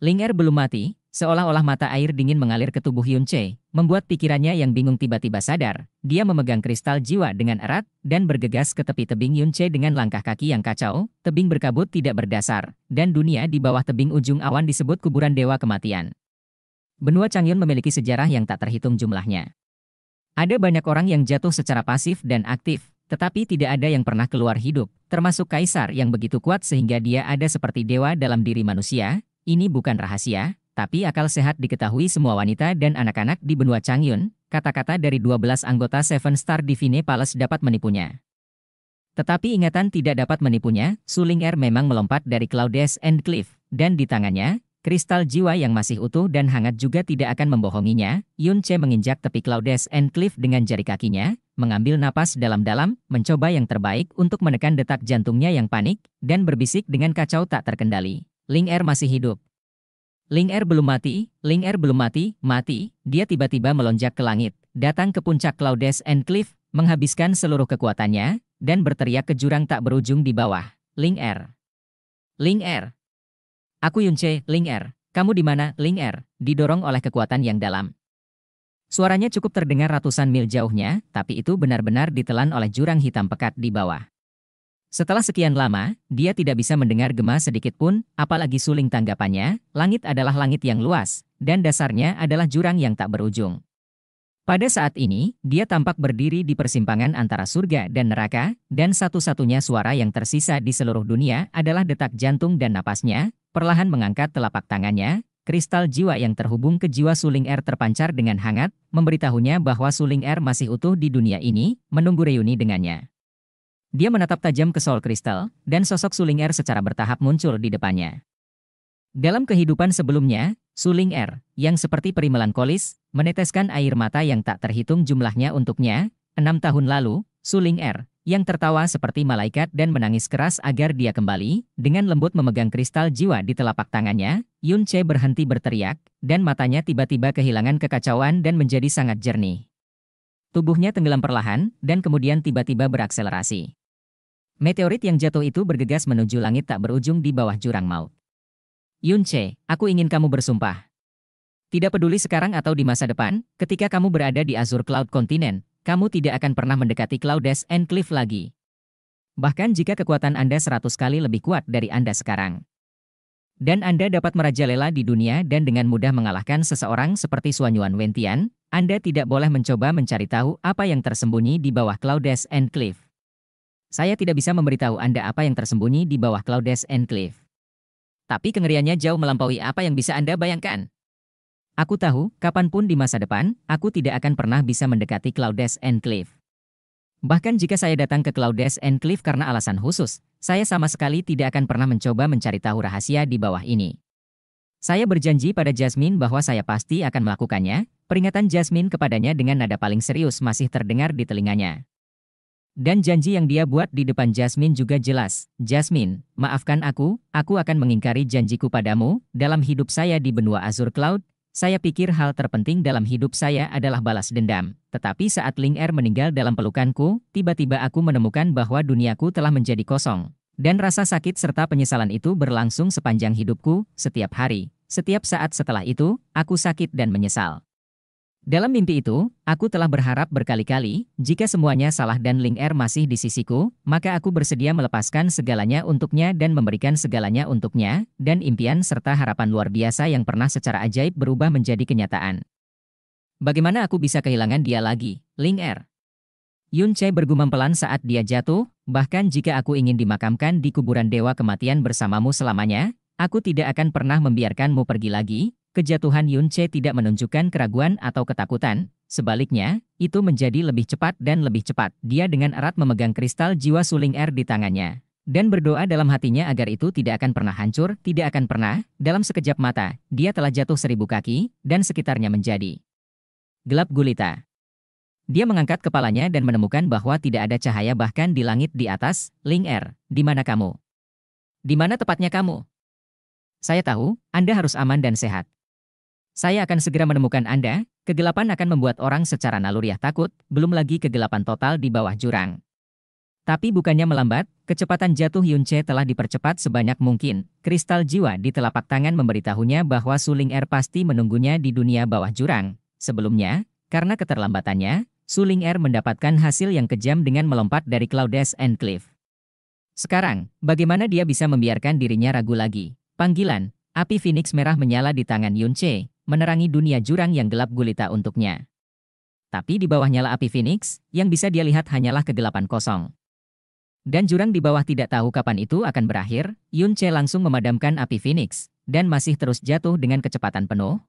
Ling er belum mati, seolah-olah mata air dingin mengalir ke tubuh Yun Che, membuat pikirannya yang bingung tiba-tiba sadar, dia memegang kristal jiwa dengan erat, dan bergegas ke tepi tebing Yun Che dengan langkah kaki yang kacau, tebing berkabut tidak berdasar, dan dunia di bawah tebing ujung awan disebut kuburan dewa kematian benua Changyun memiliki sejarah yang tak terhitung jumlahnya. Ada banyak orang yang jatuh secara pasif dan aktif, tetapi tidak ada yang pernah keluar hidup, termasuk kaisar yang begitu kuat sehingga dia ada seperti dewa dalam diri manusia. Ini bukan rahasia, tapi akal sehat diketahui semua wanita dan anak-anak di benua Changyun. Kata-kata dari 12 anggota Seven Star Divine Palace dapat menipunya. Tetapi ingatan tidak dapat menipunya, Suling Air er memang melompat dari Claudius and Cliff, dan di tangannya, Kristal jiwa yang masih utuh dan hangat juga tidak akan membohonginya. Yun Che menginjak tepi Claudes and Cliff dengan jari kakinya, mengambil napas dalam-dalam, mencoba yang terbaik untuk menekan detak jantungnya yang panik, dan berbisik dengan kacau tak terkendali. Ling Er masih hidup. Ling Er belum mati, Ling Er belum mati, mati, dia tiba-tiba melonjak ke langit, datang ke puncak Claudes and Cliff, menghabiskan seluruh kekuatannya, dan berteriak ke jurang tak berujung di bawah. Ling Er. Ling Er. Aku Yunce, Ling Er. Kamu di mana, Ling Er? Didorong oleh kekuatan yang dalam. Suaranya cukup terdengar ratusan mil jauhnya, tapi itu benar-benar ditelan oleh jurang hitam pekat di bawah. Setelah sekian lama, dia tidak bisa mendengar gema sedikit pun, apalagi suling tanggapannya, langit adalah langit yang luas, dan dasarnya adalah jurang yang tak berujung. Pada saat ini, dia tampak berdiri di persimpangan antara surga dan neraka, dan satu-satunya suara yang tersisa di seluruh dunia adalah detak jantung dan napasnya, perlahan mengangkat telapak tangannya, kristal jiwa yang terhubung ke jiwa suling air terpancar dengan hangat, memberitahunya bahwa suling air masih utuh di dunia ini, menunggu reuni dengannya. Dia menatap tajam ke sol kristal, dan sosok suling air secara bertahap muncul di depannya. Dalam kehidupan sebelumnya, Suling R, yang seperti peri melankolis, meneteskan air mata yang tak terhitung jumlahnya untuknya, enam tahun lalu, Suling R, yang tertawa seperti malaikat dan menangis keras agar dia kembali, dengan lembut memegang kristal jiwa di telapak tangannya, Yun Che berhenti berteriak, dan matanya tiba-tiba kehilangan kekacauan dan menjadi sangat jernih. Tubuhnya tenggelam perlahan, dan kemudian tiba-tiba berakselerasi. Meteorit yang jatuh itu bergegas menuju langit tak berujung di bawah jurang maut. Yunche, aku ingin kamu bersumpah. Tidak peduli sekarang atau di masa depan, ketika kamu berada di Azure Cloud Continent, kamu tidak akan pernah mendekati Cloudes and Cliff lagi. Bahkan jika kekuatan Anda 100 kali lebih kuat dari Anda sekarang. Dan Anda dapat merajalela di dunia dan dengan mudah mengalahkan seseorang seperti Suanyuan Wentian, Anda tidak boleh mencoba mencari tahu apa yang tersembunyi di bawah Cloudes and Cliff. Saya tidak bisa memberitahu Anda apa yang tersembunyi di bawah Cloudes and Cliff tapi kengeriannya jauh melampaui apa yang bisa Anda bayangkan. Aku tahu, kapanpun di masa depan, aku tidak akan pernah bisa mendekati Claudes Enclave. Bahkan jika saya datang ke Claudes Enclave karena alasan khusus, saya sama sekali tidak akan pernah mencoba mencari tahu rahasia di bawah ini. Saya berjanji pada Jasmine bahwa saya pasti akan melakukannya. Peringatan Jasmine kepadanya dengan nada paling serius masih terdengar di telinganya. Dan janji yang dia buat di depan Jasmine juga jelas. Jasmine, maafkan aku, aku akan mengingkari janjiku padamu, dalam hidup saya di benua Azure Cloud, saya pikir hal terpenting dalam hidup saya adalah balas dendam. Tetapi saat Ling Er meninggal dalam pelukanku, tiba-tiba aku menemukan bahwa duniaku telah menjadi kosong. Dan rasa sakit serta penyesalan itu berlangsung sepanjang hidupku, setiap hari. Setiap saat setelah itu, aku sakit dan menyesal. Dalam mimpi itu, aku telah berharap berkali-kali, jika semuanya salah dan Ling Er masih di sisiku, maka aku bersedia melepaskan segalanya untuknya dan memberikan segalanya untuknya, dan impian serta harapan luar biasa yang pernah secara ajaib berubah menjadi kenyataan. Bagaimana aku bisa kehilangan dia lagi, Ling Er? Yun Che bergumam pelan saat dia jatuh, bahkan jika aku ingin dimakamkan di kuburan dewa kematian bersamamu selamanya, aku tidak akan pernah membiarkanmu pergi lagi, Kejatuhan Yun Yunche tidak menunjukkan keraguan atau ketakutan, sebaliknya, itu menjadi lebih cepat dan lebih cepat. Dia dengan erat memegang kristal jiwa suling air er di tangannya. Dan berdoa dalam hatinya agar itu tidak akan pernah hancur, tidak akan pernah, dalam sekejap mata, dia telah jatuh seribu kaki, dan sekitarnya menjadi gelap gulita. Dia mengangkat kepalanya dan menemukan bahwa tidak ada cahaya bahkan di langit di atas, Ling Er, di mana kamu? Di mana tepatnya kamu? Saya tahu, Anda harus aman dan sehat. Saya akan segera menemukan Anda, kegelapan akan membuat orang secara naluriah takut, belum lagi kegelapan total di bawah jurang. Tapi bukannya melambat, kecepatan jatuh Che telah dipercepat sebanyak mungkin. Kristal jiwa di telapak tangan memberitahunya bahwa Suling Er pasti menunggunya di dunia bawah jurang. Sebelumnya, karena keterlambatannya, Suling Er mendapatkan hasil yang kejam dengan melompat dari Claudes and Cliff. Sekarang, bagaimana dia bisa membiarkan dirinya ragu lagi? Panggilan, api Phoenix merah menyala di tangan Che, menerangi dunia jurang yang gelap gulita untuknya. Tapi di bawah nyala api Phoenix, yang bisa dia lihat hanyalah kegelapan kosong. Dan jurang di bawah tidak tahu kapan itu akan berakhir, Yun Che langsung memadamkan api Phoenix, dan masih terus jatuh dengan kecepatan penuh.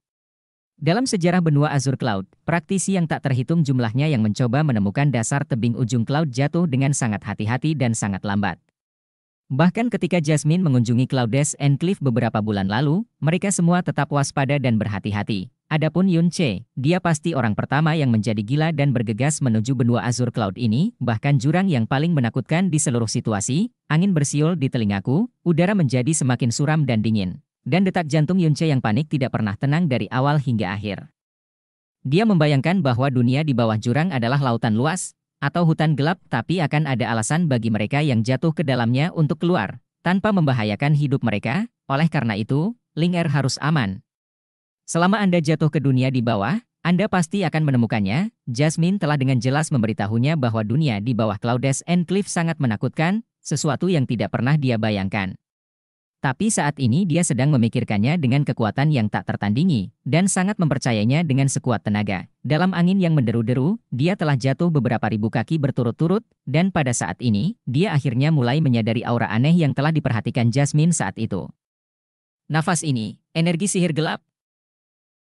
Dalam sejarah benua Azur Cloud, praktisi yang tak terhitung jumlahnya yang mencoba menemukan dasar tebing ujung cloud jatuh dengan sangat hati-hati dan sangat lambat. Bahkan ketika Jasmine mengunjungi Claudes and Cliff beberapa bulan lalu, mereka semua tetap waspada dan berhati-hati. Adapun Yun Che, dia pasti orang pertama yang menjadi gila dan bergegas menuju benua Azur Cloud ini, bahkan jurang yang paling menakutkan di seluruh situasi, angin bersiul di telingaku, udara menjadi semakin suram dan dingin. Dan detak jantung Yun Che yang panik tidak pernah tenang dari awal hingga akhir. Dia membayangkan bahwa dunia di bawah jurang adalah lautan luas, atau hutan gelap, tapi akan ada alasan bagi mereka yang jatuh ke dalamnya untuk keluar, tanpa membahayakan hidup mereka. Oleh karena itu, Ling er harus aman. Selama Anda jatuh ke dunia di bawah, Anda pasti akan menemukannya. Jasmine telah dengan jelas memberitahunya bahwa dunia di bawah Claudes and Cliff sangat menakutkan, sesuatu yang tidak pernah dia bayangkan. Tapi saat ini dia sedang memikirkannya dengan kekuatan yang tak tertandingi, dan sangat mempercayainya dengan sekuat tenaga. Dalam angin yang menderu-deru, dia telah jatuh beberapa ribu kaki berturut-turut, dan pada saat ini, dia akhirnya mulai menyadari aura aneh yang telah diperhatikan Jasmine saat itu. Nafas ini, energi sihir gelap,